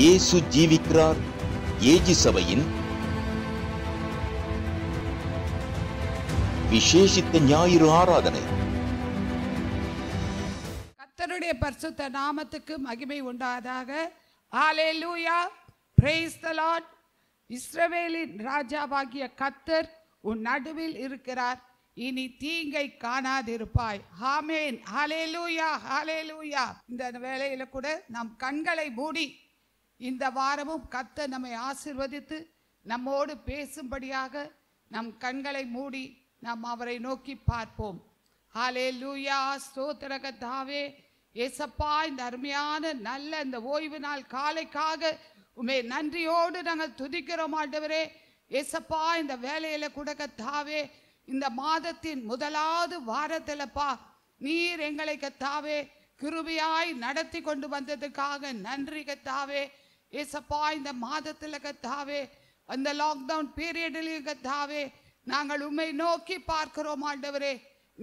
இயேசு ஜீவிக்கிறார் ஏஜி சபையின் விசேஷித்த ஞாயிறு ஆராதனை கத்தருடைய பரிசுத்த நாமத்துக்கு மகிமை உண்டாதாக ஆலே லூயா பிரேஸ் த லார்ட் இஸ்ரவேலின் ராஜாவாகிய கத்தர் உன் நடுவில் இருக்கிறார் இனி தீங்கை காணாதிருப்பாய் ஹாமேன் ஹாலே லூயா ஹாலே லூயா இந்த வேலையில கூட நம் கண்களை மூடி இந்த வாரமும் கத்த நம்மை ஆசிர்வதித்து நம்மோடு பேசும்படியாக நம் கண்களை மூடி நாம் அவரை நோக்கி பார்ப்போம் ஹாலே லூயா ஸ்தோத்திரகத்தாவே ஏசப்பா இந்த அருமையான நல்ல இந்த ஓய்வு நாள் காலைக்காக உமே நன்றியோடு நாங்கள் துதிக்கிறோம் ஆண்டவரே ஏசப்பா இந்த வேலையில் தாவே இந்த மாதத்தின் முதலாவது வாரத்திலப்பா நீர் எங்களை கத்தாவே கிருபியாய் நடத்தி கொண்டு வந்ததுக்காக நன்றி கத்தாவே ஏசப்பா இந்த மாதத்தில் கத்தாவே அந்த லாக்டவுன் பீரியடிலையும் கத்தாவே நாங்கள் உண்மை நோக்கி பார்க்கிறோம் ஆண்டவரே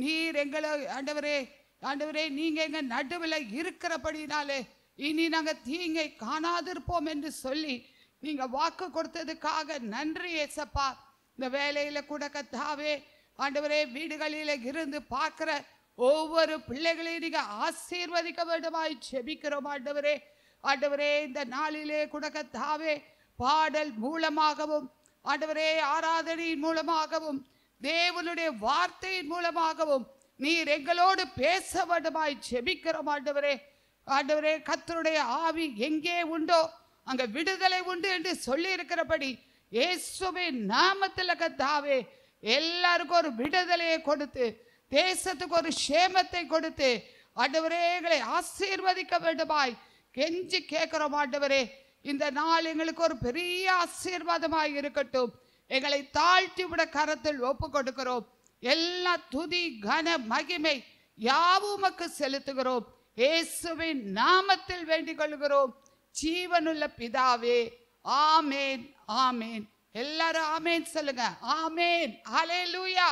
நீர் எங்களை ஆண்டவரே ஆண்டவரே நீங்க எங்க நடுவில் இருக்கிறபடினாலே இனி நாங்கள் தீங்கை காணாதிருப்போம் என்று சொல்லி நீங்க வாக்கு கொடுத்ததுக்காக நன்றி ஏசப்பா இந்த வேலையில கூட கத்தாவே ஆண்டவரே வீடுகளில இருந்து பார்க்கிற ஒவ்வொரு பிள்ளைகளையும் நீங்க ஆசீர்வதிக்க வேண்டுமாய் செபிக்கிறோம் ஆண்டவரே ஆண்டவரே இந்த நாளிலே குடகத்தாவே பாடல் மூலமாகவும் ஆண்டவரே ஆராதனையின் மூலமாகவும் தேவனுடைய வார்த்தையின் மூலமாகவும் நீர் எங்களோடு பேச வேண்டுமாய் செபிக்கிறோம் ஆண்டவரே ஆண்டவரே கத்தருடைய ஆவி எங்கே உண்டோ அங்க விடுதலை உண்டு என்று சொல்லி இருக்கிறபடி இயேசுவை நாமத்தில் கத்தாவே எல்லாருக்கும் ஒரு விடுதலையை கொடுத்து தேசத்துக்கு ஒரு சேமத்தை கொடுத்து ஆண்டவரே எங்களை ஆசீர்வதிக்க வேண்டுமாய் கெஞ்சி கேட்கிறோம் ஆண்டவரே இந்த நாள் எங்களுக்கு ஒரு பெரிய ஆசீர்வாதமாக இருக்கட்டும் எங்களை தாழ்த்தி விட கரத்தில் ஒப்பு கொடுக்கிறோம் எல்லா துதி கன மகிமை யாவுமக்கு செலுத்துகிறோம் இயேசுவின் நாமத்தில் வேண்டிக் கொள்கிறோம் ஜீவனுள்ள பிதாவே ஆமேன் ஆமேன் எல்லாரும் ஆமேன் சொல்லுங்க ஆமேன் ஹலே லூயா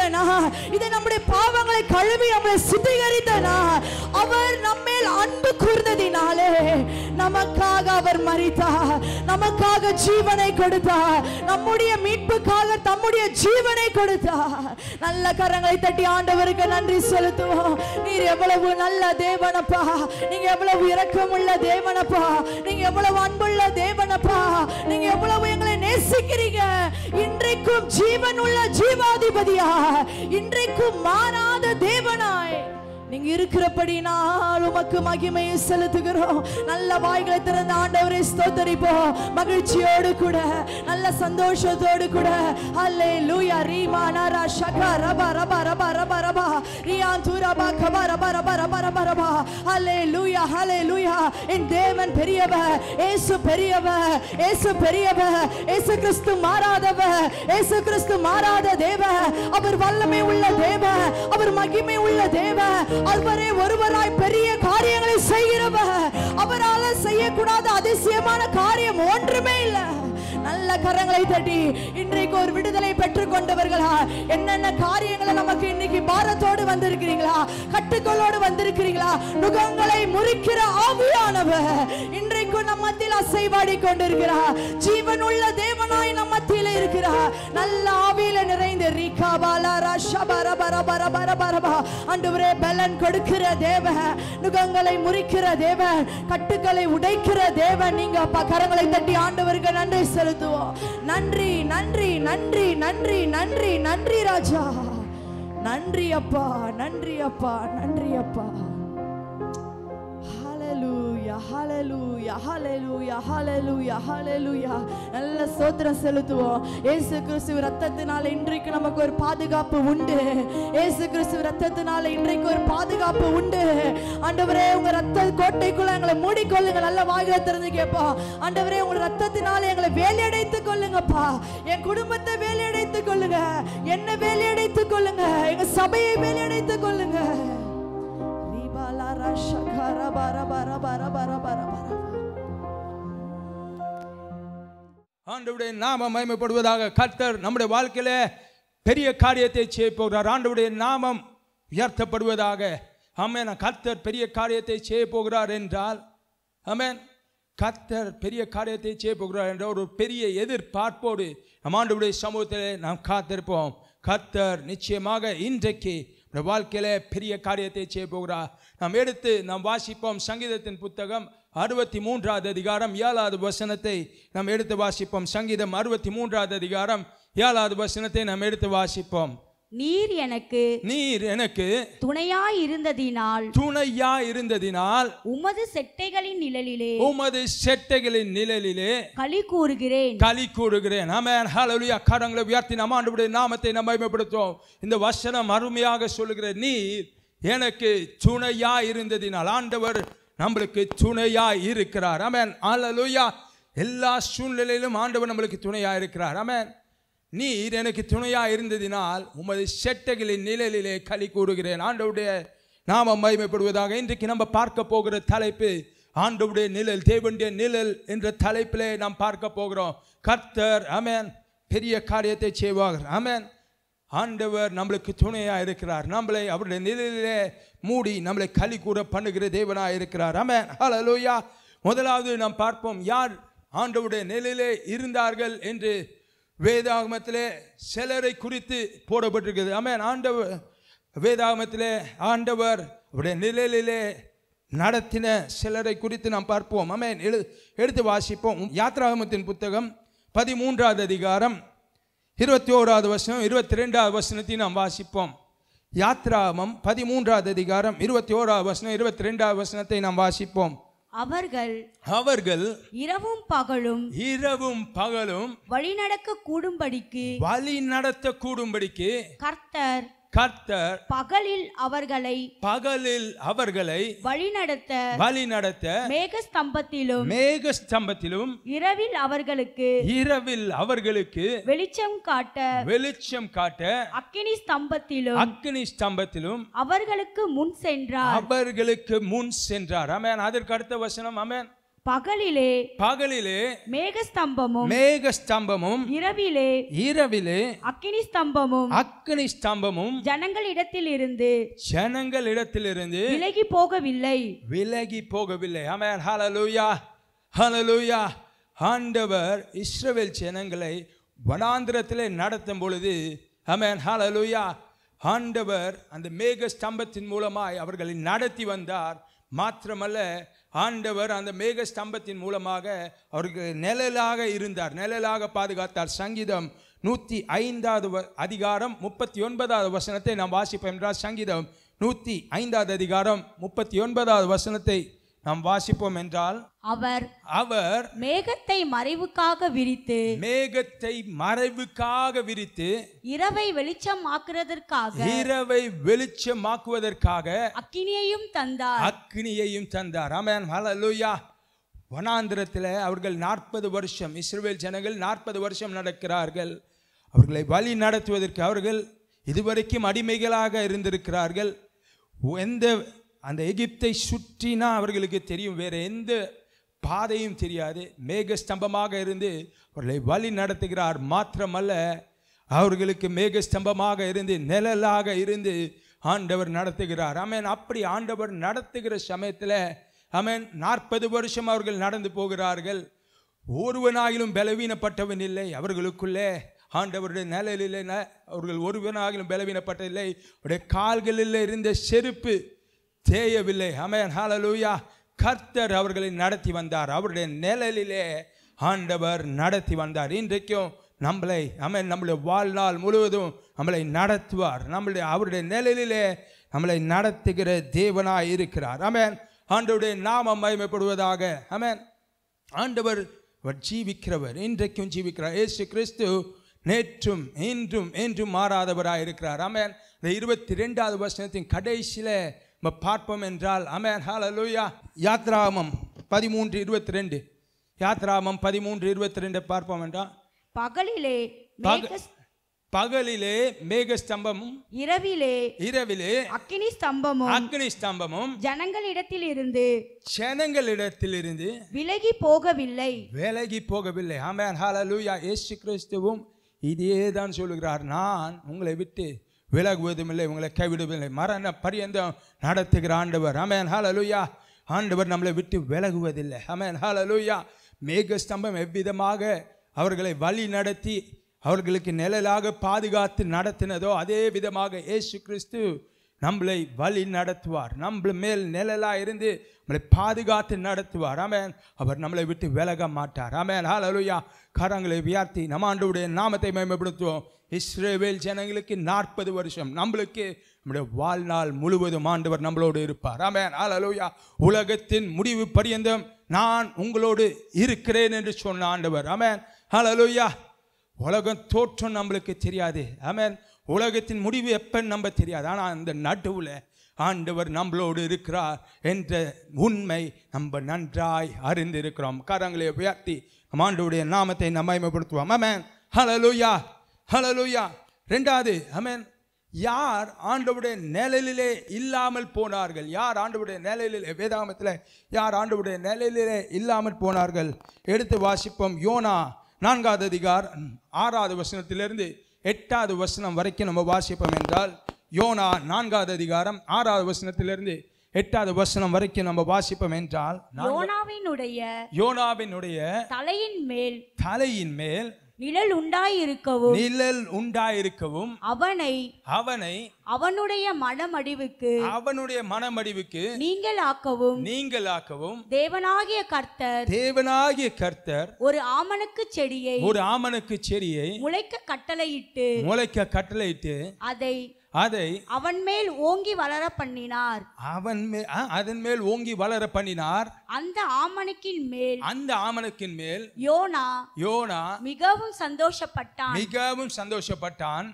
இருக்கிறனா இது நம்முடைய பாவங்களை கழுவி நம்மளை சுத்திகரித்தனா அவர் நம்மேல் அன்பு கூர்ந்ததினாலே நமக்காக அவர் மறித்தார் நமக்காக ஜீவனை கொடுத்தார் நம்முடைய மீட்புக்காக தம்முடைய ஜீவனை கொடுத்தார் நல்ல கரங்களை தட்டி ஆண்டவருக்கு நன்றி செலுத்துவோம் நீர் எவ்வளவு நல்ல தேவனப்பா நீங்க எவ்வளவு இரக்கமுள்ள தேவனப்பா நீங்க எவ்வளவு அன்புள்ள தேவனப்பா நீங்க எவ்வளவு எங்களை நேசிக்கிறீங்க இன்றைக்கும் ஜீவனுள்ள ஜீவாதிபதியா இன்றைக்கும் மாறாத தேவனாய் நீங்க இருக்கிறபடினால் உமக்கு மகிமையை செலுத்துகிறோம் நல்ல வாய்களை திறந்த ஆண்டவரை ஸ்தோத்தரிப்போம் மகிழ்ச்சியோடு கூட நல்ல சந்தோஷத்தோடு கூட அல்லே லூயா ரீமா நாரா ஷகா ரபா ரபா ரபா ரபா ரபா ரியான் தூரபா கபா ரபா ரபா ரபா ரபா ரபா அல்லே லூயா ஹலே லூயா என் தேவன் பெரியவ ஏசு பெரியவ ஏசு பெரியவ ஏசு கிறிஸ்து மாறாதவ ஏசு கிறிஸ்து மாறாத தேவ அவர் வல்லமை உள்ள தேவ அவர் மகிமை உள்ள தேவ அவரே ஒருவராய் பெரிய காரியங்களை செய்கிறவர் அவரால் செய்யக்கூடாத அதிசயமான காரியம் ஒன்றுமே இல்லை நல்ல கரங்களை தட்டி இன்றைக்கு ஒரு விடுதலை பெற்றுக் கொண்டவர்களா என்னென்ன காரியங்களை நமக்கு இன்னைக்கு பாரத்தோடு வந்திருக்கிறீங்களா கட்டுக்கோளோடு வந்திருக்கிறீங்களா நுகங்களை முறிக்கிற ஆவியானவர் இன்றைக்கு நம்ம மத்தியில் அசைவாடி கொண்டிருக்கிறார் ஜீவன் உள்ள தேவனாய் நம்ம இருக்கிறார் நல்ல ஆவியில நிறைந்த ரீகா பாலா ராஷா பர பர பர பர பரபா அன்றுவரே பலன் கொடுக்கிற தேவ நுகங்களை முறிக்கிற தேவன் கட்டுக்களை உடைக்கிற தேவன் நீங்க கரங்களை தட்டி ஆண்டவருக்கு நன்றி செலுத்த செலுத்துவோம் நன்றி நன்றி நன்றி நன்றி நன்றி நன்றி ராஜா நன்றி அப்பா நன்றி அப்பா நன்றி அப்பா ஹாலலூயா ஹாலலூயா ஹாலலூயா ஹாலலூயா ஹாலலூயா நல்ல சோத்திரம் செலுத்துவோம் ஏசு கிறிஸ்து ரத்தத்தினால இன்றைக்கு நமக்கு ஒரு பாதுகாப்பு உண்டு ஏசு கிறிஸ்து ரத்தத்தினால இன்றைக்கு ஒரு பாதுகாப்பு உண்டு ஆண்டவரே உங்க ரத்த கோட்டைக்குள்ள எங்களை மூடிக்கொள்ளுங்க நல்ல வாயில திறந்து கேட்போம் அண்டவரே உங்க ரத்தத்தினால எங்களை வேலையடைத்து கொள்ளுங்கப்பா என் குடும்பத்தை வேலையடைத்து கொள்ளுங்க என்ன வேலையடைத்து கொள்ளுங்க எங்க சபையை வேலையடைத்து கொள்ளுங்க ரீபாலா ராஷா ஆண்டவுடைய நாம மயமைப்படுவதாக கர்த்தர் நம்முடைய வாழ்க்கையில பெரிய காரியத்தை செய்ய போகிறார் ஆண்டவுடைய நாமம் உயர்த்தப்படுவதாக ஆமேன் கர்த்தர் பெரிய காரியத்தை செய்ய போகிறார் என்றால் ஆமேன் கர்த்தர் பெரிய காரியத்தை செய்ய போகிறார் என்ற ஒரு பெரிய எதிர்பார்ப்போடு நம் ஆண்டவுடைய சமூகத்தில் நாம் காத்திருப்போம் கர்த்தர் நிச்சயமாக இன்றைக்கு வாழ்க்கையில பெரிய காரியத்தை செய்ய போகிறார் நாம் எடுத்து நாம் வாசிப்போம் சங்கீதத்தின் புத்தகம் அறுபத்தி மூன்றாவது அதிகாரம் ஏழாவது வசனத்தை நாம் எடுத்து வாசிப்போம் சங்கீதம் அறுபத்தி மூன்றாவது அதிகாரம் ஏழாவது வசனத்தை நாம் எடுத்து வாசிப்போம் நீர் எனக்கு நீர் எனக்கு துணையாய் இருந்ததினால் துணையாய் இருந்ததினால் உமது செட்டைகளின் நிழலிலே உமது செட்டைகளின் நிழலிலே களி கூறுகிறேன் களி கூறுகிறேன் ஆமென் ஹalleluya கரங்களை உயர்த்தி நம்ம ஆண்டு நாமத்தை நம்ம இந்த வசனம் அருமையாக சொல்லுகிற நீர் எனக்கு துணையா இருந்ததினால் ஆண்டவர் நம்மளுக்கு துணையா இருக்கிறார் அமேன் ஆலலுயா எல்லா சூழ்நிலையிலும் ஆண்டவர் நம்மளுக்கு துணையா இருக்கிறார் அமேன் நீர் எனக்கு துணையா இருந்ததினால் உமது செட்டைகளின் நிழலிலே களி கூடுகிறேன் ஆண்டவுடைய நாம மகிமைப்படுவதாக இன்றைக்கு நம்ம பார்க்க போகிற தலைப்பு ஆண்டவுடைய நிழல் தேவனுடைய நிழல் என்ற தலைப்பிலே நாம் பார்க்க போகிறோம் கர்த்தர் அமேன் பெரிய காரியத்தை செய்வார் அமேன் ஆண்டவர் நம்மளுக்கு துணையாக இருக்கிறார் நம்மளை அவருடைய நிலையிலே மூடி நம்மளை களி கூற பண்ணுகிற தேவனாக இருக்கிறார் ஆமாம் ஹலலோயா முதலாவது நாம் பார்ப்போம் யார் ஆண்டவுடைய நிலையிலே இருந்தார்கள் என்று வேதாகமத்திலே சிலரை குறித்து போடப்பட்டிருக்கிறது ஆமாம் ஆண்டவர் வேதாகமத்திலே ஆண்டவர் அவருடைய நிலையிலே நடத்தின சிலரை குறித்து நாம் பார்ப்போம் ஆமாம் எழு எடுத்து வாசிப்போம் யாத்ராகமத்தின் புத்தகம் பதிமூன்றாவது அதிகாரம் இருபத்தி ஓராவது வசனம் இருபத்தி ரெண்டாவது வசனத்தையும் நாம் வாசிப்போம் யாத்ராமம் பதிமூன்றாவது அதிகாரம் இருபத்தி ஓராவது வசனம் இருபத்தி ரெண்டாவது வசனத்தை நாம் வாசிப்போம் அவர்கள் அவர்கள் இரவும் பகலும் இரவும் பகலும் வழி நடக்க கூடும்படிக்கு வழி நடத்த கூடும்படிக்கு கர்த்தர் கர்த்தர் பகலில் அவர்களை பகலில் அவர்களை வழிநடத்த வழிநடத்த மேக ஸ்தம்பத்திலும் மேக ஸ்தம்பத்திலும் இரவில் அவர்களுக்கு இரவில் அவர்களுக்கு வெளிச்சம் காட்ட வெளிச்சம் காட்ட அக்கினி ஸ்தம்பத்திலும் அக்கினி ஸ்தம்பத்திலும் அவர்களுக்கு முன் சென்றார் அவர்களுக்கு முன் சென்றார் அமேன் அதற்கு அடுத்த வசனம் அமேன் பகலிலே பகலிலே மேகஸ்தம்பமும் மேகஸ்தம்பமும் இரவிலே இரவிலே அக்கினி ஸ்தம்பமும் அக்கினி ஸ்தம்பமும் ஜனங்கள் இடத்தில் இருந்து ஜனங்கள் இடத்திலிருந்து விலகி போகவில்லை விலகி போகவில்லை ஆமென் ஹalleluya ஹலலூயா ஆண்டவர் இஸ்ரவேல் ஜனங்களை வனாந்திரத்திலே நடத்தும் பொழுது ஆமென் ஹalleluya ஆண்டவர் அந்த மேக ஸ்தம்பத்தின் மூலமாய் அவர்களை நடத்தி வந்தார் மாத்திரமல்ல ஆண்டவர் அந்த மேக ஸ்தம்பத்தின் மூலமாக அவருக்கு நிழலாக இருந்தார் நிழலாக பாதுகாத்தார் சங்கீதம் நூற்றி ஐந்தாவது அதிகாரம் முப்பத்தி ஒன்பதாவது வசனத்தை நாம் வாசிப்போம் என்றால் சங்கீதம் நூற்றி ஐந்தாவது அதிகாரம் முப்பத்தி ஒன்பதாவது வசனத்தை நாம் வாசிப்போம் என்றால் அவர் அவர் மேகத்தை மறைவுக்காக விரித்து மேகத்தை மறைவுக்காக விரித்து இரவை வெளிச்சம் ஆக்குறதற்காக இரவை வெளிச்சம் ஆக்குவதற்காக அக்கினியையும் தந்தார் அக்கினியையும் தந்தார் ஆமேன் ஹalleluya வனாந்திரத்தில் அவர்கள் நாற்பது வருஷம் இஸ்ரேல் ஜனங்கள் நாற்பது வருஷம் நடக்கிறார்கள் அவர்களை வழி நடத்துவதற்கு அவர்கள் இதுவரைக்கும் அடிமைகளாக இருந்திருக்கிறார்கள் எந்த அந்த எகிப்தை சுற்றினா அவர்களுக்கு தெரியும் வேறு எந்த பாதையும் தெரியாது மேக ஸ்தம்பமாக இருந்து அவர்களை வழி நடத்துகிறார் மாத்திரமல்ல அவர்களுக்கு மேக ஸ்தம்பமாக இருந்து நிழலாக இருந்து ஆண்டவர் நடத்துகிறார் அமேன் அப்படி ஆண்டவர் நடத்துகிற சமயத்தில் அமேன் நாற்பது வருஷம் அவர்கள் நடந்து போகிறார்கள் ஒருவனாகிலும் பலவீனப்பட்டவன் இல்லை அவர்களுக்குள்ளே ஆண்டவருடைய நிழலில் அவர்கள் ஒருவனாகிலும் பலவீனப்பட்டதில்லை அவருடைய கால்களில் இருந்த செருப்பு தேயவில்லை அமையன் ஹாலலூயா கர்த்தர் அவர்களை நடத்தி வந்தார் அவருடைய நிழலிலே ஆண்டவர் நடத்தி வந்தார் இன்றைக்கும் நம்மளை அமே நம்முடைய வாழ்நாள் முழுவதும் நம்மளை நடத்துவார் நம்முடைய அவருடைய நிழலிலே நம்மளை நடத்துகிற தேவனாய் இருக்கிறார் அமேன் ஆண்டவருடைய நாமம் மயமைப்படுவதாக அமேன் ஆண்டவர் ஜீவிக்கிறவர் இன்றைக்கும் ஜீவிக்கிறார் ஏசு கிறிஸ்து நேற்றும் இன்றும் என்றும் மாறாதவராக இருக்கிறார் அமேன் இந்த இருபத்தி ரெண்டாவது வருஷத்தின் கடைசியில் பார்ப்போம் என்றால் அமேன் லூயா யாத்ராமம் பதிமூன்று இருபத்தி ரெண்டு யாத்ராமம் பதிமூன்று இருபத்தி ரெண்டு பார்ப்போம் என்றால் பகலிலே பகலிலே மேக ஸ்தம்பமும் இரவிலே இரவிலே அக்னி ஸ்தம்பமும் அக்னி ஸ்தம்பமும் ஜனங்களிடத்தில் இருந்து ஜனங்களிடத்தில் இருந்து விலகி போகவில்லை விலகி போகவில்லை ஆமேன் ஹாலலூயா ஏசு கிறிஸ்துவும் இதே தான் சொல்லுகிறார் நான் உங்களை விட்டு விலகுவதும் இல்லை உங்களை கைவிடுவதும் இல்லை மரண பரியந்தம் நடத்துகிற ஆண்டவர் அமேன் ஹாலலுயா ஆண்டவர் நம்மளை விட்டு விலகுவதில்லை அமேன் ஹாலலுயா மேக ஸ்தம்பம் எவ்விதமாக அவர்களை வழி நடத்தி அவர்களுக்கு நிழலாக பாதுகாத்து நடத்தினதோ அதே விதமாக ஏசு கிறிஸ்து நம்மளை வழி நடத்துவார் நம்மள மேல் நிழலாக இருந்து நம்மளை பாதுகாத்து நடத்துவார் ஆமேன் அவர் நம்மளை விட்டு விலக மாட்டார் ஆமேன் அலுயா கரங்களை வியார்த்தி நம்ம ஆண்டுடைய நாமத்தை மேம்படுத்துவோம் இஸ்ரேவேல் ஜனங்களுக்கு நாற்பது வருஷம் நம்மளுக்கு நம்முடைய வாழ்நாள் முழுவதும் ஆண்டவர் நம்மளோடு இருப்பார் ஆமேன் அலுயா உலகத்தின் முடிவு பரியந்தம் நான் உங்களோடு இருக்கிறேன் என்று சொன்ன ஆண்டவர் ஆமேன் அலுயா உலகம் தோற்றம் நம்மளுக்கு தெரியாது ஆமேன் உலகத்தின் முடிவு எப்போ நம்ம தெரியாது ஆனால் அந்த நடுவில் ஆண்டவர் நம்மளோடு இருக்கிறார் என்ற உண்மை நம்ம நன்றாய் அறிந்திருக்கிறோம் காரங்களை உயர்த்தி நம் ஆண்டுடைய நாமத்தை நம்ம அமைப்படுத்துவோம் அமேன் ஹலலுயா ஹலலுயா ரெண்டாவது அமேன் யார் ஆண்டவுடைய நிலையிலே இல்லாமல் போனார்கள் யார் ஆண்டவுடைய நிலையிலே வேதாமத்தில் யார் ஆண்டவுடைய நிலையிலே இல்லாமல் போனார்கள் எடுத்து வாசிப்போம் யோனா நான்காவது அதிகார் ஆறாவது வசனத்திலிருந்து எட்டாவது வசனம் வரைக்கும் நம்ம வாசிப்போம் என்றால் யோனா நான்காவது அதிகாரம் ஆறாவது வசனத்திலிருந்து எட்டாவது வசனம் வரைக்கும் நம்ம வாசிப்போம் என்றால் யோனாவினுடைய யோனாவினுடைய தலையின் மேல் தலையின் மேல் நிழல் உண்டாயிருக்கவும் நிழல் உண்டாயிருக்கவும் அவனை அவனை அவனுடைய மனமடிவுக்கு அவனுடைய மனமடிவுக்கு நீங்கள் ஆக்கவும் நீங்கள் ஆக்கவும் தேவனாகிய கர்த்தர் தேவனாகிய கர்த்தர் ஒரு ஆமனுக்கு செடியை ஒரு ஆமனுக்கு செடியை முளைக்க கட்டளையிட்டு முளைக்க கட்டளையிட்டு அதை அதை அவன் மேல் ஓங்கி வளர பண்ணினார் அவன் மேல் அதன் மேல் ஓங்கி வளர பண்ணினார் அந்த ஆமணக்கின் மேல் அந்த ஆமணக்கின் மேல் யோனா யோனா மிகவும் சந்தோஷப்பட்டான் மிகவும் சந்தோஷப்பட்டான்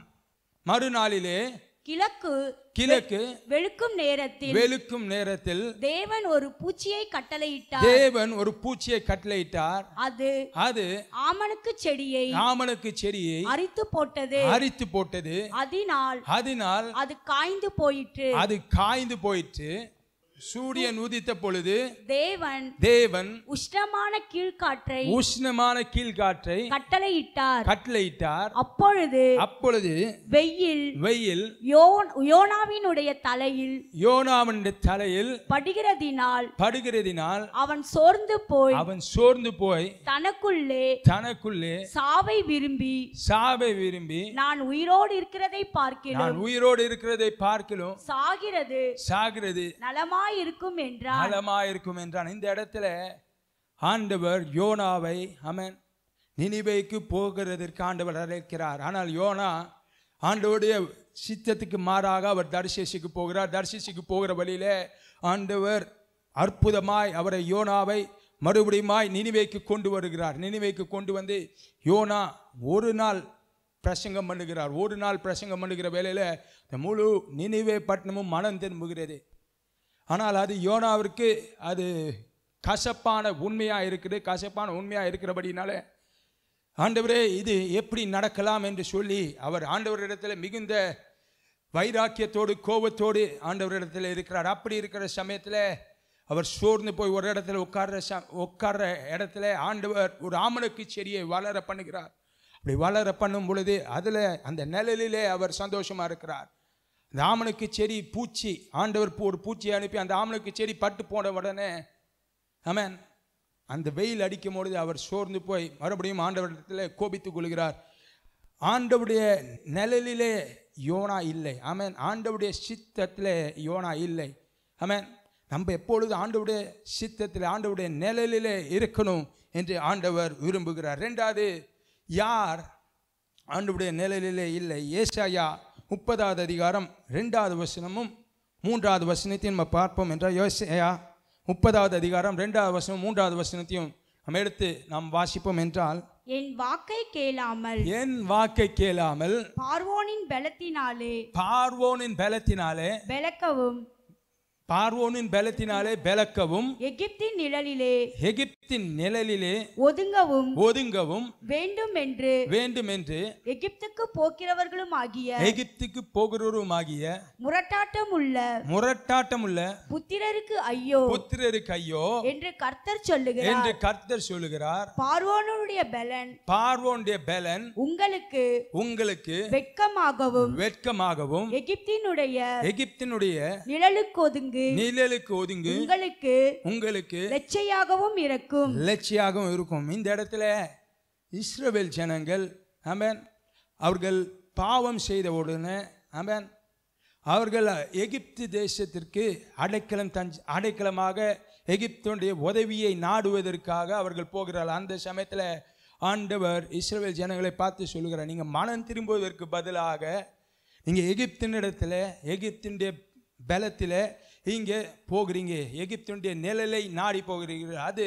மறுநாளிலே கிழக்கு கிழக்கு வெளுக்கும் நேரத்தில் வெளுக்கும் நேரத்தில் தேவன் ஒரு பூச்சியை கட்டளையிட்டார் தேவன் ஒரு பூச்சியை கட்டளையிட்டார் அது அது ஆமணக்கு செடியை ஆமணக்கு செடியை அரித்து போட்டது அரித்து போட்டது அதனால் அதனால் அது காய்ந்து போயிற்று அது காய்ந்து போயிற்று சூரியன் உதித்த பொழுது தேவன் தேவன் உஷ்ணமான கீழ்காற்றை உஷ்ணமான கீழ்காற்றை கட்டளையிட்டார் கட்டளையிட்டார் அப்பொழுது அப்பொழுது வெயில் வெயில் யோனாவினுடைய தலையில் யோனாவினுடைய தலையில் படுகிறதினால் படுகிறதினால் அவன் சோர்ந்து போய் அவன் சோர்ந்து போய் தனக்குள்ளே தனக்குள்ளே சாவை விரும்பி சாவை விரும்பி நான் உயிரோடு இருக்கிறதை பார்க்கிறேன் உயிரோடு இருக்கிறதை பார்க்கிறோம் சாகிறது சாகிறது நலமா இருக்கும் என்றான் ஆழமாயிருக்கும் என்றான் இந்த இடத்துல ஆண்டவர் யோனாவை அமன் நினைவைக்கு போகிறதற்கு ஆண்டவர் அழைக்கிறார் ஆனால் யோனா ஆண்டோடைய சித்தத்துக்கு மாறாக அவர் தரிசிக்கு போகிறார் தர்சேஷிக்கு போகிற வழியில் ஆண்டவர் அற்புதமாய் அவரை யோனாவை மறுபடியுமாய் நினைவைக்கு கொண்டு வருகிறார் நினைவைக்கு கொண்டு வந்து யோனா ஒரு நாள் பிரசங்கம் பண்ணுகிறார் ஒரு நாள் பிரசங்கம் பண்ணுகிற வேலையில் இந்த முழு நினைவே பட்டணமும் மனம் திரும்புகிறது ஆனால் அது யோனாவிற்கு அது கசப்பான உண்மையாக இருக்குது கசப்பான உண்மையாக இருக்கிறபடினால ஆண்டவரே இது எப்படி நடக்கலாம் என்று சொல்லி அவர் ஆண்டவரிடத்தில் மிகுந்த வைராக்கியத்தோடு கோபத்தோடு ஆண்டவரிடத்தில் இருக்கிறார் அப்படி இருக்கிற சமயத்தில் அவர் சோர்ந்து போய் ஒரு இடத்துல உட்கார்ற ச உட்கார்ற இடத்துல ஆண்டவர் ஒரு ஆமனுக்கு செடியை வளர பண்ணுகிறார் அப்படி வளர பண்ணும் பொழுது அதில் அந்த நிழலிலே அவர் சந்தோஷமாக இருக்கிறார் இந்த ஆமனுக்கு செடி பூச்சி ஆண்டவர் ஒரு பூச்சியை அனுப்பி அந்த ஆமனுக்கு செடி பட்டு போன உடனே ஆமேன் அந்த வெயில் அடிக்கும் பொழுது அவர் சோர்ந்து போய் மறுபடியும் ஆண்டவரிடத்தில் கோபித்துக் கொள்கிறார் ஆண்டவுடைய நிழலிலே யோனா இல்லை ஆமேன் ஆண்டவுடைய சித்தத்தில் யோனா இல்லை ஆமேன் நம்ம எப்பொழுது ஆண்டவுடைய சித்தத்தில் ஆண்டவுடைய நிழலிலே இருக்கணும் என்று ஆண்டவர் விரும்புகிறார் ரெண்டாவது யார் ஆண்டவுடைய நிழலிலே இல்லை ஏசாயா முப்பதாவது அதிகாரம் ரெண்டாவது வசனமும் மூன்றாவது வசனத்தையும் நம்ம பார்ப்போம் என்றால் யோசையா முப்பதாவது அதிகாரம் ரெண்டாவது வசனம் மூன்றாவது வசனத்தையும் நம்ம எடுத்து நாம் வாசிப்போம் என்றால் என் வாக்கை கேளாமல் என் வாக்கை கேளாமல் பார்வோனின் பலத்தினாலே பார்வோனின் பலத்தினாலே விளக்கவும் பார்வோனின் பலத்தினாலே பலக்கவும் எகிப்தின் நிழலிலே எகிப்தின் நிழலிலே ஒதுங்கவும் ஒதுங்கவும் வேண்டும் என்று வேண்டும் என்று எகிப்துக்கு போகிறவர்களும் ஆகிய எகிப்துக்கு போகிறவரும் ஆகிய முரட்டாட்டம் உள்ள முரட்டாட்டம் உள்ள புத்திரருக்கு ஐயோ புத்திரருக்கு ஐயோ என்று கர்த்தர் சொல்லுகிறார் என்று கர்த்தர் சொல்லுகிறார் பார்வோனுடைய பலன் பார்வோனுடைய பலன் உங்களுக்கு உங்களுக்கு வெட்கமாகவும் வெட்கமாகவும் எகிப்தினுடைய எகிப்தினுடைய நிழலுக்கு ஒதுங்க ஒதுங்கு நிழலுக்கு ஒதுங்கு உங்களுக்கு உங்களுக்கு லட்சியாகவும் இருக்கும் லட்சியாகவும் இருக்கும் இந்த இடத்துல இஸ்ரவேல் ஜனங்கள் ஆமேன் அவர்கள் பாவம் செய்த உடனே ஆமேன் அவர்கள் எகிப்து தேசத்திற்கு அடைக்கலம் தஞ்ச அடைக்கலமாக எகிப்துடைய உதவியை நாடுவதற்காக அவர்கள் போகிறார்கள் அந்த சமயத்தில் ஆண்டவர் இஸ்ரேல் ஜனங்களை பார்த்து சொல்கிறார் நீங்கள் மனம் திரும்புவதற்கு பதிலாக நீங்கள் எகிப்தின் இடத்துல எகிப்தினுடைய பலத்தில் இங்கே போகிறீங்க எகிப்துடைய நிழலை நாடி போகிறீர்கள் அது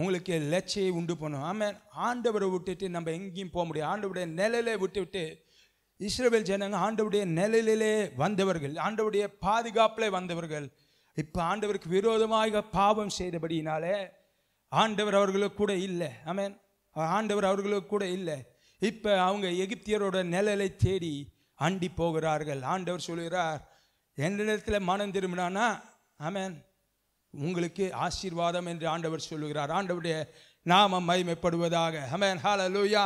உங்களுக்கு லட்சியை உண்டு பண்ணும் ஆமாம் ஆண்டவரை விட்டுட்டு நம்ம எங்கேயும் போக முடியும் ஆண்டவுடைய நிழலை விட்டு விட்டு இஸ்ரேல் ஜனங்கள் ஆண்டவுடைய நிழலிலே வந்தவர்கள் ஆண்டவுடைய பாதுகாப்பில் வந்தவர்கள் இப்போ ஆண்டவருக்கு விரோதமாக பாவம் செய்தபடியினாலே ஆண்டவர் அவர்களுக்கு கூட இல்லை ஆமேன் ஆண்டவர் அவர்களுக்கு கூட இல்லை இப்போ அவங்க எகிப்தியரோட நிழலை தேடி அண்டி போகிறார்கள் ஆண்டவர் சொல்கிறார் என்னிடத்தில் மனம் திரும்பினானா ஆமேன் உங்களுக்கு ஆசீர்வாதம் என்று ஆண்டவர் சொல்லுகிறார் ஆண்டவருடைய நாமம் மைமைப்படுவதாக ஆமேன் ஹால லூயா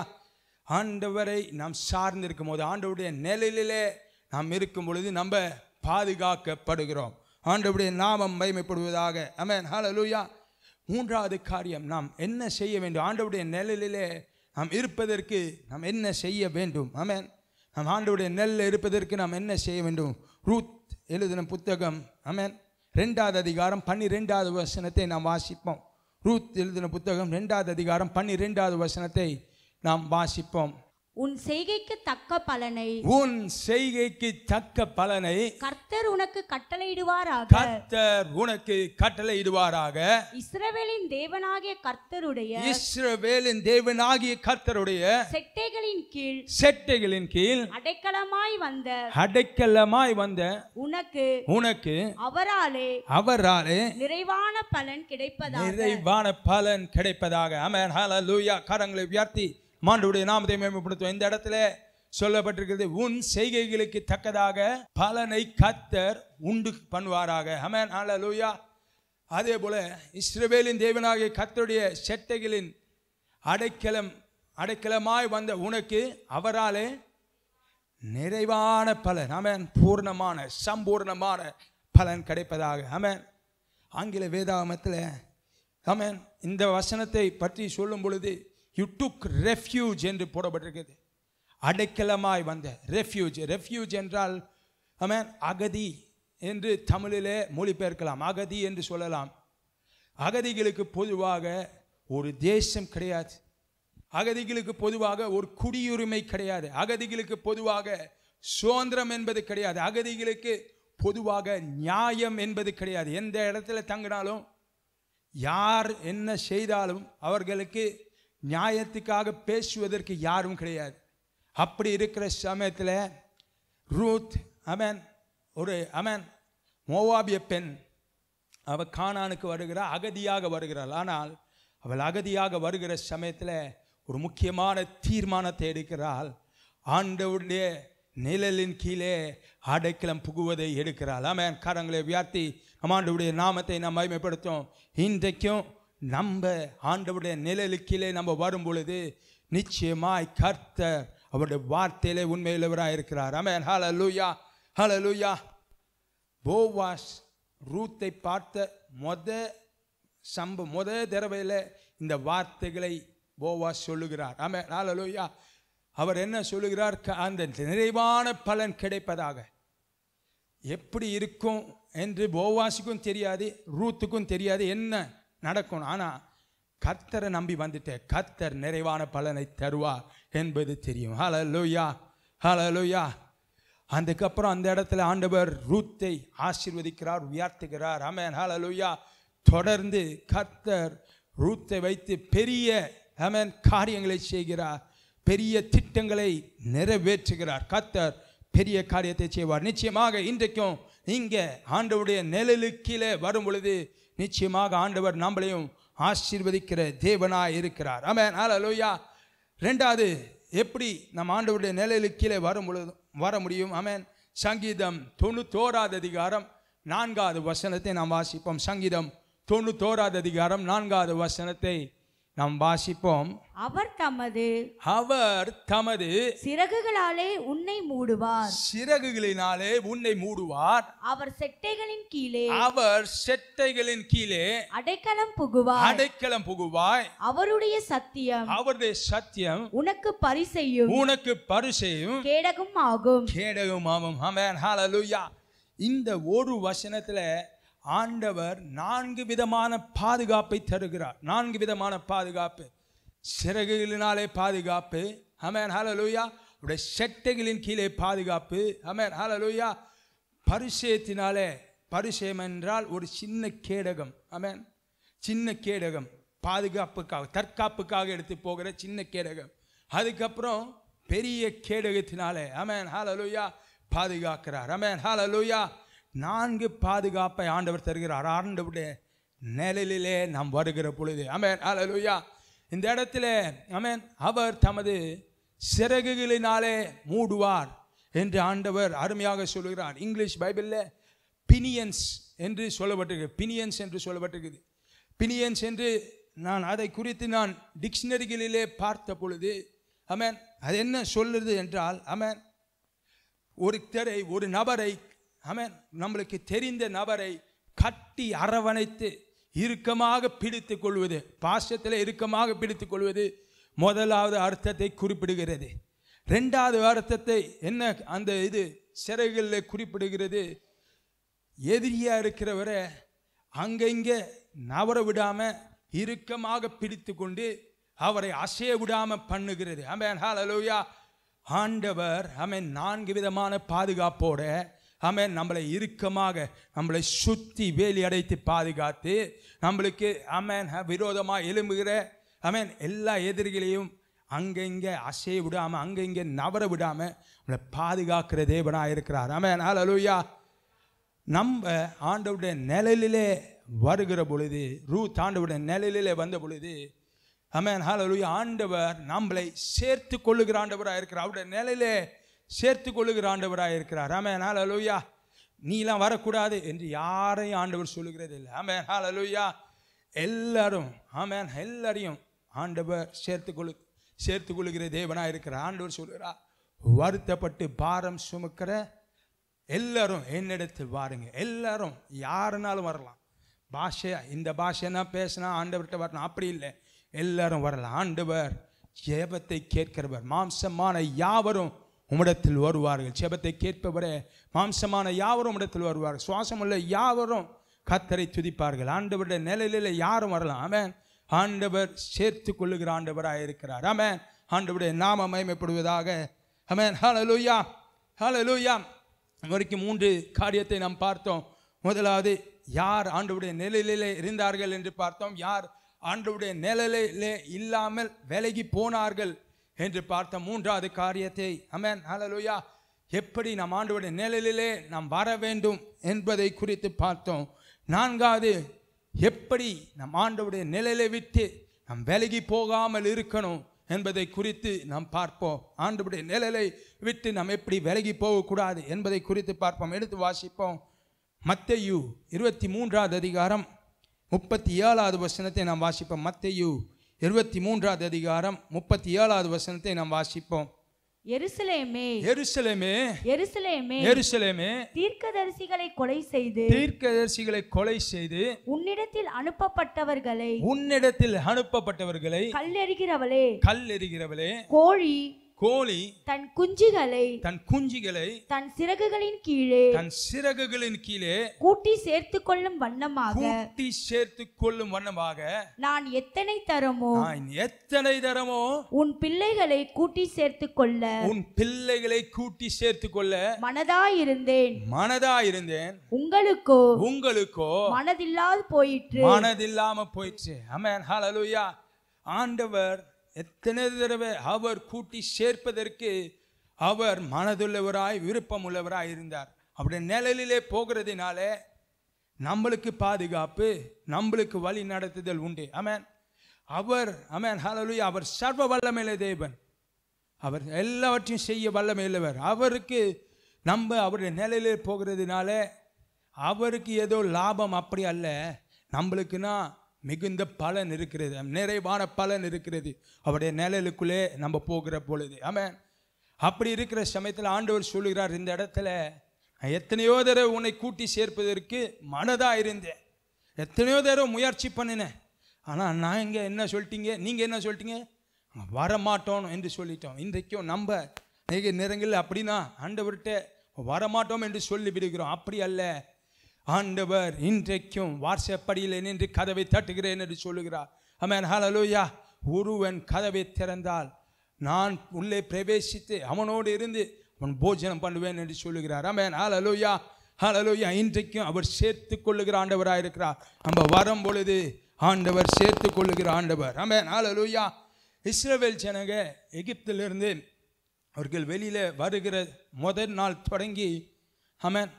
ஆண்டவரை நாம் சார்ந்திருக்கும் போது ஆண்டவருடைய நிலையிலே நாம் இருக்கும் பொழுது நம்ம பாதுகாக்கப்படுகிறோம் ஆண்டவருடைய நாமம் மைமைப்படுவதாக ஆமேன் ஹால லூயா மூன்றாவது காரியம் நாம் என்ன செய்ய வேண்டும் ஆண்டவருடைய நிலையிலே நாம் இருப்பதற்கு நாம் என்ன செய்ய வேண்டும் ஆமேன் நாம் ஆண்டவுடைய நெல்லில் இருப்பதற்கு நாம் என்ன செய்ய வேண்டும் ரூத் எழுதின புத்தகம் அமேன் ரெண்டாவது அதிகாரம் பன்னிரெண்டாவது வசனத்தை நாம் வாசிப்போம் ரூத் எழுதின புத்தகம் ரெண்டாவது அதிகாரம் பன்னிரெண்டாவது வசனத்தை நாம் வாசிப்போம் உன் செய்கைக்கு தக்க பலனை உன் செய்கைக்கு தக்க பலனை கர்த்தர் உனக்கு கட்டளையிடுவாராக கர்த்தர் உனக்கு கட்டளையிடுவாராக இஸ்ரவேலின் தேவனாகிய கர்த்தருடைய இஸ்ரவேலின் தேவனாகிய கர்த்தருடைய செட்டைகளின் கீழ் செட்டைகளின் கீழ் அடைக்கலமாய் வந்த அடைக்கலமாய் வந்த உனக்கு உனக்கு அவராலே அவராலே நிறைவான பலன் கிடைப்பதாக நிறைவான பலன் கிடைப்பதாக அமேன் ஹalleluya கரங்களை உயர்த்தி மாண்டுடைய நாமத்தை மேம்படுத்துவோம் இந்த இடத்துல சொல்லப்பட்டிருக்கிறது உன் செய்கைகளுக்கு தக்கதாக பலனை கத்தர் உண்டு பண்ணுவாராக ஹமேன் ஆல லூயா அதே போல் இஸ்ரவேலின் தேவனாகிய கத்தருடைய செட்டைகளின் அடைக்கலம் அடைக்கலமாய் வந்த உனக்கு அவராலே நிறைவான பலன் அமேன் பூர்ணமான சம்பூர்ணமான பலன் கிடைப்பதாக அமேன் ஆங்கில வேதாகமத்தில் அமேன் இந்த வசனத்தை பற்றி சொல்லும் பொழுது யூ டுக் ரெஃப்யூஜ் என்று போடப்பட்டிருக்கிறது அடைக்கலமாய் வந்த ரெஃப்யூஜ் ரெஃப்யூஜ் என்றால் ஆமாம் அகதி என்று தமிழிலே மொழிபெயர்க்கலாம் அகதி என்று சொல்லலாம் அகதிகளுக்கு பொதுவாக ஒரு தேசம் கிடையாது அகதிகளுக்கு பொதுவாக ஒரு குடியுரிமை கிடையாது அகதிகளுக்கு பொதுவாக சுதந்திரம் என்பது கிடையாது அகதிகளுக்கு பொதுவாக நியாயம் என்பது கிடையாது எந்த இடத்துல தங்கினாலும் யார் என்ன செய்தாலும் அவர்களுக்கு நியாயத்துக்காக பேசுவதற்கு யாரும் கிடையாது அப்படி இருக்கிற சமயத்தில் ரூத் அமேன் ஒரு அமேன் மோவாபிய பெண் அவள் காணானுக்கு வருகிறாள் அகதியாக வருகிறாள் ஆனால் அவள் அகதியாக வருகிற சமயத்தில் ஒரு முக்கியமான தீர்மானத்தை எடுக்கிறாள் ஆண்டவுடைய நிழலின் கீழே அடைக்கலம் புகுவதை எடுக்கிறாள் ஆமாம் கரங்களை வியார்த்தி அம்மாண்டவுடைய நாமத்தை நாம் மகிமைப்படுத்தும் இன்றைக்கும் நம்ம ஆண்டவுடைய நிழலுக்கிலே நம்ம வரும் பொழுது நிச்சயமாய் கர்த்தர் அவருடைய வார்த்தையிலே உண்மையிலவராக இருக்கிறார் அமேன் ஹல லூயா ஹல லூயா போவாஸ் ரூத்தை பார்த்த மொத சம்பு மொத தடவையில் இந்த வார்த்தைகளை போவாஸ் சொல்லுகிறார் ஆமே லூயா அவர் என்ன சொல்லுகிறார் அந்த நிறைவான பலன் கிடைப்பதாக எப்படி இருக்கும் என்று போவாசுக்கும் தெரியாது ரூத்துக்கும் தெரியாது என்ன நடக்கணும் ஆனால் கர்த்தரை நம்பி வந்துட்டேன் கர்த்தர் நிறைவான பலனை தருவார் என்பது தெரியும் ஹலலுயா ஹலலுயா அதுக்கப்புறம் அந்த இடத்துல ஆண்டவர் ரூத்தை ஆசிர்வதிக்கிறார் உயர்த்துகிறார் அமேன் ஹலலுயா தொடர்ந்து கர்த்தர் ரூத்தை வைத்து பெரிய அமேன் காரியங்களை செய்கிறார் பெரிய திட்டங்களை நிறைவேற்றுகிறார் கர்த்தர் பெரிய காரியத்தை செய்வார் நிச்சயமாக இன்றைக்கும் இங்கே ஆண்டவுடைய நிழலுக்கீழே வரும் பொழுது நிச்சயமாக ஆண்டவர் நம்மளையும் ஆசீர்வதிக்கிற தேவனாக இருக்கிறார் ஆமாம் லோய்யா ரெண்டாவது எப்படி நம்ம ஆண்டவருடைய நிலையில கீழே வர முழு வர முடியும் ஆமேன் சங்கீதம் தொண்ணூத்தோராது அதிகாரம் நான்காவது வசனத்தை நாம் வாசிப்போம் சங்கீதம் தொண்ணூத்தோராது அதிகாரம் நான்காவது வசனத்தை நாம் வாசிப்போம் அவர் தமது அவர் தமது சிறகுகளாலே உன்னை மூடுவார் சிறகுகளினாலே உன்னை மூடுவார் அவர் செட்டைகளின் கீழே அவர் செட்டைகளின் கீழே அடைக்கலம் புகுவார் அடைக்கலம் புகுவாய் அவருடைய சத்தியம் அவருடைய சத்தியம் உனக்கு பரிசெய்யும் உனக்கு பரிசெய்யும் கேடகம் ஆகும் கேடகம் ஆகும் ஆமென் ஹalleluya இந்த ஒரு வசனத்துல ஆண்டவர் நான்கு விதமான பாதுகாப்பை தருகிறார் நான்கு விதமான பாதுகாப்பு சிறகுகளினாலே பாதுகாப்பு அமேன் ஹலலூயா உடைய செட்டைகளின் கீழே பாதுகாப்பு அமேன் ஹலலூயா பரிசயத்தினாலே பரிசயம் என்றால் ஒரு சின்ன கேடகம் அமேன் சின்ன கேடகம் பாதுகாப்புக்காக தற்காப்புக்காக எடுத்து போகிற சின்ன கேடகம் அதுக்கப்புறம் பெரிய கேடகத்தினாலே அமேன் ஹாலலூயா பாதுகாக்கிறார் அமேன் ஹாலலூயா நான்கு பாதுகாப்பை ஆண்டவர் தருகிறார் ஆண்டவருடைய நிழலிலே நாம் வருகிற பொழுது அமேன் அலலுயா இந்த இடத்துல அமேன் அவர் தமது சிறகுகளினாலே மூடுவார் என்று ஆண்டவர் அருமையாக சொல்கிறார் இங்கிலீஷ் பைபிளில் பினியன்ஸ் என்று சொல்லப்பட்டிருக்கு பினியன்ஸ் என்று சொல்லப்பட்டிருக்குது பினியன்ஸ் என்று நான் அதை குறித்து நான் டிக்ஷனரிகளிலே பார்த்த பொழுது அமேன் அது என்ன சொல்லுது என்றால் அமேன் ஒருத்தரை ஒரு நபரை ஆமாம் நம்மளுக்கு தெரிந்த நபரை கட்டி அரவணைத்து இறுக்கமாக பிடித்து கொள்வது பாசத்தில் இறுக்கமாக பிடித்து கொள்வது முதலாவது அர்த்தத்தை குறிப்பிடுகிறது ரெண்டாவது அர்த்தத்தை என்ன அந்த இது சிறைகளில் குறிப்பிடுகிறது எதிரியாக இருக்கிறவரை அங்கங்கே நவர விடாமல் இறுக்கமாக பிடித்து கொண்டு அவரை அசைய விடாமல் பண்ணுகிறது ஆமேன் ஹலோயா ஆண்டவர் ஆமேன் நான்கு விதமான பாதுகாப்போட ஆமே நம்மளை இறுக்கமாக நம்மளை சுற்றி வேலி அடைத்து பாதுகாத்து நம்மளுக்கு ஆமேன் விரோதமாக எலும்புகிற ஆமேன் எல்லா எதிரிகளையும் அங்கங்கே அசைய விடாமல் அங்கங்கே நவர விடாமல் நம்மளை பாதுகாக்கிற தேவனாக இருக்கிறார் ஆமேன் அலுவயா நம்ம ஆண்டவுடைய நிழலிலே வருகிற பொழுது ரூ ஆண்டவுடைய நிழலிலே வந்த பொழுது ஆமேன் அலுவயா ஆண்டவர் நம்மளை சேர்த்து கொள்ளுகிற ஆண்டவராக இருக்கிறார் அவருடைய நிலையிலே சேர்த்து கொள்ளுகிற ஆண்டவராக இருக்கிறார் ஆமாம் நாள் நீலாம் வரக்கூடாது என்று யாரையும் ஆண்டவர் சொல்லுகிறது இல்லை ஆமாம் நாள் அலுயா எல்லாரும் ஆமாம் எல்லாரையும் ஆண்டவர் சேர்த்து கொள்ளு சேர்த்து கொள்ளுகிற தேவனாக இருக்கிற ஆண்டவர் சொல்லுகிறார் வருத்தப்பட்டு பாரம் சுமக்கிற எல்லாரும் என்னிடத்தில் வாருங்க எல்லாரும் யாருனாலும் வரலாம் பாஷையா இந்த பாஷைன்னா பேசினா ஆண்டவர்கிட்ட வரணும் அப்படி இல்லை எல்லாரும் வரலாம் ஆண்டவர் ஜெபத்தை கேட்கிறவர் மாம்சமான யாவரும் உம்மிடத்தில் வருவார்கள் ஜெபத்தை கேட்பவரே மாம்சமான யாவரும் உம்மிடத்தில் வருவார்கள் சுவாசமுள்ள யாவரும் கத்தரை துதிப்பார்கள் ஆண்டவருடைய நிலையில யாரும் வரலாம் ஆமேன் ஆண்டவர் சேர்த்து கொள்ளுகிற ஆண்டவராக இருக்கிறார் ஆமேன் ஆண்டவருடைய நாம மயமைப்படுவதாக ஆமேன் ஹலலூயா ஹலலூயா வரைக்கும் மூன்று காரியத்தை நாம் பார்த்தோம் முதலாவது யார் ஆண்டவுடைய நிலையிலே இருந்தார்கள் என்று பார்த்தோம் யார் ஆண்டவுடைய நிலையிலே இல்லாமல் விலகி போனார்கள் என்று பார்த்த மூன்றாவது காரியத்தை அமேன் ஹலலுயா எப்படி நம் ஆண்டுவிட நிழலிலே நாம் வர வேண்டும் என்பதை குறித்து பார்த்தோம் நான்காவது எப்படி நம் ஆண்டவுடைய நிழலை விட்டு நாம் விலகி போகாமல் இருக்கணும் என்பதை குறித்து நாம் பார்ப்போம் ஆண்டுடைய நிழலை விட்டு நாம் எப்படி விலகி போகக்கூடாது என்பதை குறித்து பார்ப்போம் எடுத்து வாசிப்போம் மத்தையு இருபத்தி மூன்றாவது அதிகாரம் முப்பத்தி ஏழாவது வசனத்தை நாம் வாசிப்போம் மத்தையு இருபத்தி மூன்றாவது அதிகாரம் முப்பத்தி ஏழாவது வசனத்தை நாம் வாசிப்போம் எருசலேமே எருசலேமே எருசலேமே எருசலேமே தீர்க்கதரிசிகளை கொலை செய்து தீர்க்கதரிசிகளை கொலை செய்து உன்னிடத்தில் அனுப்பப்பட்டவர்களை உன்னிடத்தில் அனுப்பப்பட்டவர்களை கல்லெறிகிறவளே கல்லெறிகிறவளே கோழி கோழி தன் குஞ்சுகளை தன் குஞ்சுகளை தன் சிறகுகளின் கீழே தன் சிறகுகளின் கீழே கூட்டி சேர்த்து கொள்ளும் வண்ணமாக கூட்டி சேர்த்து கொள்ளும் வண்ணமாக நான் எத்தனை தரமோ நான் எத்தனை தரமோ உன் பிள்ளைகளை கூட்டி சேர்த்து கொள்ள உன் பிள்ளைகளை கூட்டி சேர்த்து கொள்ள மனதாயிருந்தேன் மனதாயிருந்தேன் மனதா இருந்தேன் உங்களுக்கோ உங்களுக்கோ மனதில்லாது போயிற்று மனதில்லாம போயிற்று ஆமென் ஹalleluya ஆண்டவர் எத்தனை தடவை அவர் கூட்டி சேர்ப்பதற்கு அவர் மனதுள்ளவராய் விருப்பமுள்ளவராய் இருந்தார் அப்படி நிழலிலே போகிறதுனால நம்மளுக்கு பாதுகாப்பு நம்மளுக்கு வழி நடத்துதல் உண்டு அமேன் அவர் அமேன் ஹலலு அவர் சர்வ வல்லமையில தேவன் அவர் எல்லாவற்றையும் செய்ய வல்லமையில்லவர் அவருக்கு நம்ம அவருடைய நிலையிலே போகிறதுனால அவருக்கு ஏதோ லாபம் அப்படி அல்ல நம்மளுக்குன்னா மிகுந்த பலன் இருக்கிறது நிறைவான பலன் இருக்கிறது அவருடைய நிழலுக்குள்ளே நம்ம போகிற பொழுது ஆமாம் அப்படி இருக்கிற சமயத்தில் ஆண்டவர் சொல்லுகிறார் இந்த இடத்துல நான் எத்தனையோ தடவை உன்னை கூட்டி சேர்ப்பதற்கு மனதாக இருந்தேன் எத்தனையோ தடவை முயற்சி பண்ணினேன் ஆனால் நான் இங்கே என்ன சொல்லிட்டீங்க நீங்கள் என்ன சொல்லிட்டீங்க வரமாட்டோம் என்று சொல்லிட்டோம் இன்றைக்கும் நம்ம நிறைய நேரங்களில் அப்படின்னா ஆண்டவர்கிட்ட வரமாட்டோம் என்று சொல்லி விடுகிறோம் அப்படி அல்ல ஆண்டவர் இன்றைக்கும் வாட்சப்படியில் நின்று கதவை தட்டுகிறேன் என்று சொல்லுகிறார் அமேன் ஹலலூயா ஒருவன் கதவை திறந்தால் நான் உள்ளே பிரவேசித்து அவனோடு இருந்து அவன் போஜனம் பண்ணுவேன் என்று சொல்லுகிறார் அமேன் ஹலலூயா ஹலலூயா இன்றைக்கும் அவர் சேர்த்து கொள்ளுகிற ஆண்டவராக இருக்கிறார் நம்ம வரும் பொழுது ஆண்டவர் சேர்த்து கொள்ளுகிற ஆண்டவர் அமேன் ஹலலூயா இஸ்ரேவேல் ஜனக எகிப்திலிருந்து அவர்கள் வெளியில் வருகிற முதல் நாள் தொடங்கி அமேன்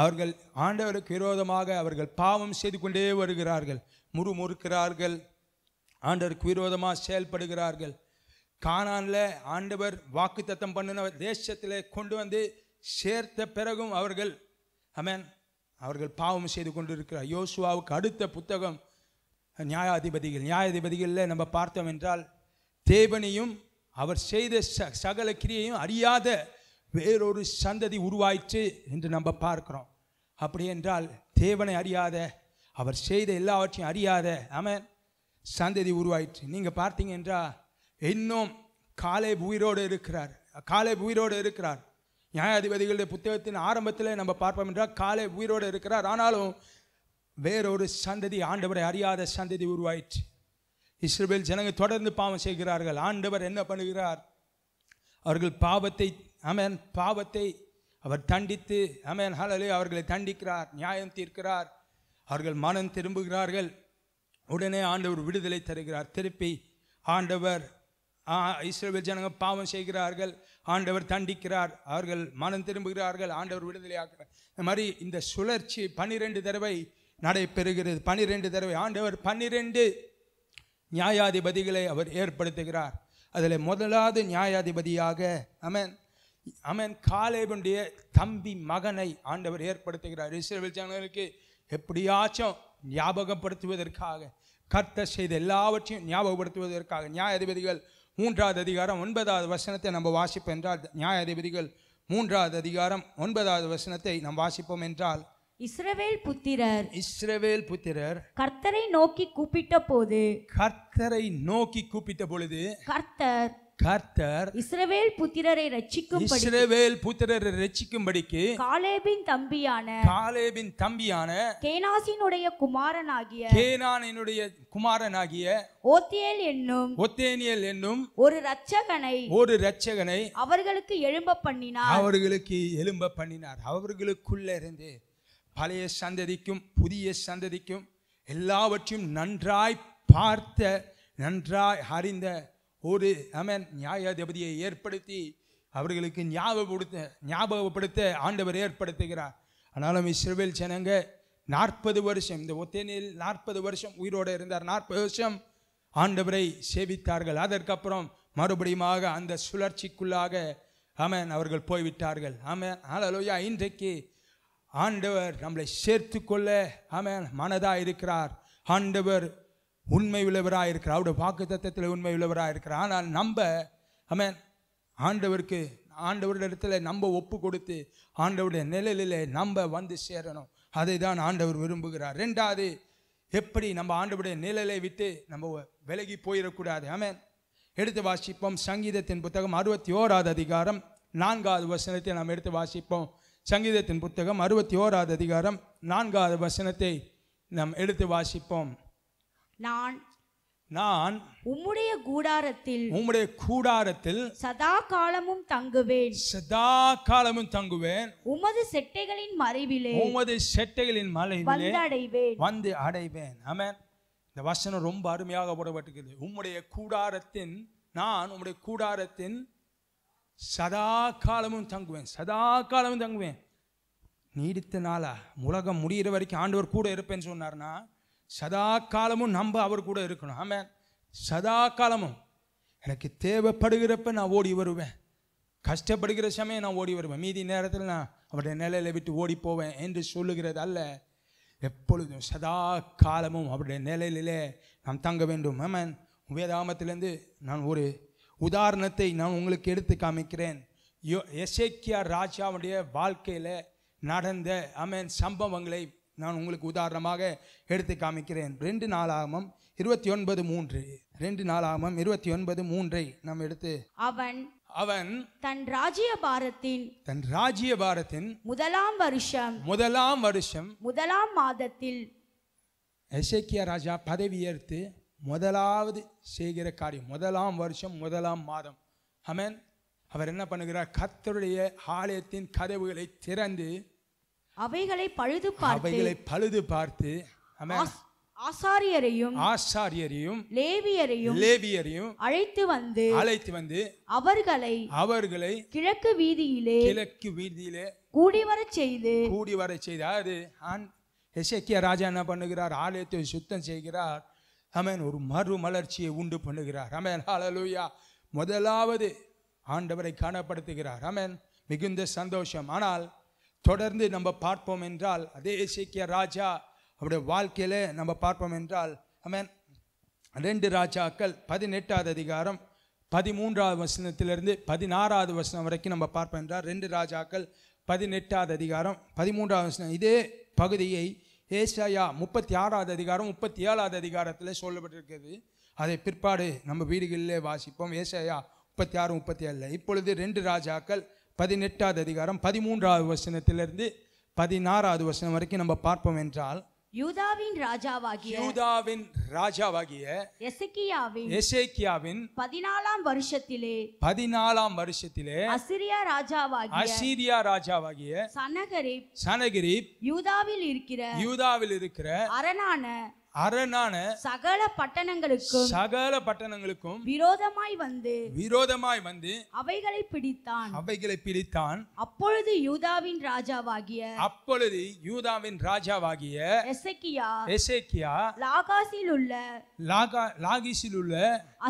அவர்கள் ஆண்டவருக்கு விரோதமாக அவர்கள் பாவம் செய்து கொண்டே வருகிறார்கள் முறுமுறுக்கிறார்கள் ஆண்டவருக்கு விரோதமாக செயல்படுகிறார்கள் காணானில் ஆண்டவர் வாக்குத்தத்தம் பண்ணின தேசத்தில் கொண்டு வந்து சேர்த்த பிறகும் அவர்கள் அமேன் அவர்கள் பாவம் செய்து கொண்டிருக்கிறார் யோசுவாவுக்கு அடுத்த புத்தகம் நியாயாதிபதிகள் நியாயாதிபதிகளில் நம்ம பார்த்தோம் என்றால் தேவனையும் அவர் செய்த ச சகல கிரியையும் அறியாத வேறொரு சந்ததி உருவாயிற்று என்று நம்ம பார்க்குறோம் அப்படி என்றால் தேவனை அறியாத அவர் செய்த எல்லாவற்றையும் அறியாத ஆமாம் சந்ததி உருவாயிற்று நீங்கள் பார்த்தீங்க என்றால் இன்னும் காலை உயிரோடு இருக்கிறார் காலை உயிரோடு இருக்கிறார் நியாயாதிபதிகளுடைய புத்தகத்தின் ஆரம்பத்தில் நம்ம பார்ப்போம் என்றால் காலை உயிரோடு இருக்கிறார் ஆனாலும் வேறொரு சந்ததி ஆண்டவரை அறியாத சந்ததி உருவாயிற்று இஸ்ரேல் ஜனங்கள் தொடர்ந்து பாவம் செய்கிறார்கள் ஆண்டவர் என்ன பண்ணுகிறார் அவர்கள் பாவத்தை அமேன் பாவத்தை அவர் தண்டித்து அமேன் ஹலலே அவர்களை தண்டிக்கிறார் நியாயம் தீர்க்கிறார் அவர்கள் மனம் திரும்புகிறார்கள் உடனே ஆண்டவர் விடுதலை தருகிறார் திருப்பி ஆண்டவர் இஸ்ரேல் ஜனங்கள் பாவம் செய்கிறார்கள் ஆண்டவர் தண்டிக்கிறார் அவர்கள் மனம் திரும்புகிறார்கள் ஆண்டவர் ஆக்கிறார் இந்த மாதிரி இந்த சுழற்சி பன்னிரெண்டு தடவை நடைபெறுகிறது பன்னிரெண்டு தடவை ஆண்டவர் பன்னிரெண்டு நியாயாதிபதிகளை அவர் ஏற்படுத்துகிறார் அதில் முதலாவது நியாயாதிபதியாக அமன் அமன் காலேபனுடைய தம்பி மகனை ஆண்டவர் ஏற்படுத்துகிறார் இஸ்ரேல் ஜனங்களுக்கு எப்படியாச்சும் ஞாபகப்படுத்துவதற்காக கர்த்த செய்த எல்லாவற்றையும் ஞாபகப்படுத்துவதற்காக நியாயாதிபதிகள் மூன்றாவது அதிகாரம் ஒன்பதாவது வசனத்தை நம்ம வாசிப்போம் என்றால் நியாயாதிபதிகள் மூன்றாவது அதிகாரம் ஒன்பதாவது வசனத்தை நாம் வாசிப்போம் என்றால் இஸ்ரவேல் புத்திரர் இஸ்ரவேல் புத்திரர் கர்த்தரை நோக்கி கூப்பிட்ட போது கர்த்தரை நோக்கி கூப்பிட்ட பொழுது கர்த்தர் கர்த்தர் இஸ்ரவேல் புத்திரரை ரட்சிக்கும் இஸ்ரவேல் புத்திரரை ரட்சிக்கும்படிக்கு காலேபின் தம்பியான காலேபின் தம்பியான கேனாசினுடைய குமாரனாகிய கேனானினுடைய குமாரனாகிய ஓத்தியேல் என்னும் ஓத்தேனியல் என்னும் ஒரு இரட்சகனை ஒரு இரட்சகனை அவர்களுக்கு எழும்ப பண்ணினார் அவர்களுக்கு எழும்ப பண்ணினார் அவர்களுக்குள்ள இருந்து பழைய சந்ததிக்கும் புதிய சந்ததிக்கும் எல்லாவற்றையும் நன்றாய் பார்த்த நன்றாய் அறிந்த ஒரு அமன் நியாயாதிபதியை ஏற்படுத்தி அவர்களுக்கு ஞாபகப்படுத்த ஞாபகப்படுத்த ஆண்டவர் ஏற்படுத்துகிறார் ஆனாலும் இஸ்ரேல் ஜனங்க நாற்பது வருஷம் இந்த ஒத்தேனில் நாற்பது வருஷம் உயிரோடு இருந்தார் நாற்பது வருஷம் ஆண்டவரை சேவித்தார்கள் அதற்கப்புறம் மறுபடியுமாக அந்த சுழற்சிக்குள்ளாக அமன் அவர்கள் போய்விட்டார்கள் அமன் ஆனாலோயா இன்றைக்கு ஆண்டவர் நம்மளை சேர்த்து கொள்ள அமன் மனதாக இருக்கிறார் ஆண்டவர் உண்மை உள்ளவராக இருக்கிற அவருடைய வாக்கு தத்தத்தில் உண்மை உள்ளவராக இருக்கிற ஆனால் நம்ம அமேன் ஆண்டவருக்கு ஆண்டவரிடத்தில் நம்ம ஒப்பு கொடுத்து ஆண்டவருடைய நிழலில் நம்ம வந்து சேரணும் அதை தான் ஆண்டவர் விரும்புகிறார் ரெண்டாவது எப்படி நம்ம ஆண்டவருடைய நிழலை விட்டு நம்ம விலகி போயிடக்கூடாது ஆமேன் எடுத்து வாசிப்போம் சங்கீதத்தின் புத்தகம் அறுபத்தி ஓராவது அதிகாரம் நான்காவது வசனத்தை நாம் எடுத்து வாசிப்போம் சங்கீதத்தின் புத்தகம் அறுபத்தி ஓராவது அதிகாரம் நான்காவது வசனத்தை நாம் எடுத்து வாசிப்போம் நான் நான் உம்முடைய கூடாரத்தில் உம்முடைய கூடாரத்தில் சதா காலமும் தங்குவேன் சதா காலமும் தங்குவேன் உமது செட்டைகளின் மறைவிலே உமது செட்டைகளின் மறைவிலே வந்து அடைவேன் வந்து அடைவேன் ஆமென் இந்த வசனம் ரொம்ப அருமையாக போடப்பட்டிருக்கிறது உம்முடைய கூடாரத்தின் நான் உம்முடைய கூடாரத்தின் சதா காலமும் தங்குவேன் சதா காலமும் தங்குவேன் நீடித்த நாளா உலகம் முடிகிற வரைக்கும் ஆண்டவர் கூட இருப்பேன்னு சொன்னார்னா சதா காலமும் நம்ம அவர் கூட இருக்கணும் ஆமே சதா காலமும் எனக்கு தேவைப்படுகிறப்ப நான் ஓடி வருவேன் கஷ்டப்படுகிற சமயம் நான் ஓடி வருவேன் மீதி நேரத்தில் நான் அவருடைய நிலையில விட்டு ஓடி போவேன் என்று சொல்லுகிறது அல்ல எப்பொழுதும் சதா காலமும் அவருடைய நிலையிலே நாம் தங்க வேண்டும் ஆமாம் வேதாமத்திலேருந்து நான் ஒரு உதாரணத்தை நான் உங்களுக்கு எடுத்து காமிக்கிறேன் யோ எசேக்கியா ராஜாவுடைய வாழ்க்கையில் நடந்த அமேன் சம்பவங்களை நான் உங்களுக்கு உதாரணமாக எடுத்து காமிக்கிறேன் ரெண்டு நாளாகமம் இருபத்தி ஒன்பது மூன்று ரெண்டு நாளாகமம் இருபத்தி ஒன்பது மூன்றை நாம் எடுத்து அவன் அவன் தன் ராஜ்ய பாரத்தின் தன் ராஜ்ய பாரத்தின் முதலாம் வருஷம் முதலாம் வருஷம் முதலாம் மாதத்தில் எசேக்கியா ராஜா பதவியேற்று முதலாவது செய்கிற காரியம் முதலாம் வருஷம் முதலாம் மாதம் அமன் அவர் என்ன பண்ணுகிறார் கத்தருடைய ஆலயத்தின் கதவுகளை திறந்து அவைகளை பழுது பார்த்து அவைகளை பழுது பார்த்து ஆசாரியரையும் ஆசாரியரையும் லேவியரையும் லேவியரையும் அழைத்து வந்து அழைத்து வந்து அவர்களை அவர்களை கிழக்கு வீதியிலே கிழக்கு வீதியிலே கூடி வர செய்து கூடி வர செய்து அது ஆண் ராஜா என்ன பண்ணுகிறார் ஆலயத்தை சுத்தம் செய்கிறார் அமேன் ஒரு மறு மலர்ச்சியை உண்டு பண்ணுகிறார் அமேன் ஹாலலூயா முதலாவது ஆண்டவரை காணப்படுத்துகிறார் அமேன் மிகுந்த சந்தோஷம் ஆனால் தொடர்ந்து நம்ம பார்ப்போம் என்றால் அதே சீக்கிய ராஜா அவருடைய வாழ்க்கையில் நம்ம பார்ப்போம் என்றால் அமேன் ரெண்டு ராஜாக்கள் பதினெட்டாவது அதிகாரம் பதிமூன்றாவது வசனத்திலிருந்து பதினாறாவது வசனம் வரைக்கும் நம்ம பார்ப்போம் என்றால் ரெண்டு ராஜாக்கள் பதினெட்டாவது அதிகாரம் பதிமூன்றாவது வசனம் இதே பகுதியை ஏசாயா முப்பத்தி ஆறாவது அதிகாரம் முப்பத்தி ஏழாவது அதிகாரத்தில் சொல்லப்பட்டிருக்கிறது அதை பிற்பாடு நம்ம வீடுகளிலே வாசிப்போம் ஏசாயா முப்பத்தி ஆறு முப்பத்தி ஏழில் இப்பொழுது ரெண்டு ராஜாக்கள் பதினெட்டாவது அதிகாரம் பதிமூன்றாவது வசனத்திலிருந்து பதினாறாவது வசனம் வரைக்கும் நம்ம பார்ப்போம் என்றால் யூதாவின் ராஜாவாகிய யூதாவின் ராஜாவாகிய எசேக்கியாவின் எசேக்கியாவின் பதினாலாம் வருஷத்திலே பதினாலாம் வருஷத்திலே அசிரியா ராஜாவாகிய அசிரியா ராஜாவாகிய சனகரிப் சனகரிப் யூதாவில் இருக்கிற யூதாவில் இருக்கிற அரணான அரணான சகல பட்டணங்களுக்கும் சகல பட்டணங்களுக்கும் விரோதமாய் வந்து விரோதமாய் வந்து அவைகளை பிடித்தான் அவைகளை பிடித்தான் அப்பொழுது யூதாவின் ராஜாவாகிய அப்பொழுது யூதாவின் ராஜாவாகிய எசேக்கியா எசேக்கியா லாகாசில் உள்ள லாகா லாகிசில் உள்ள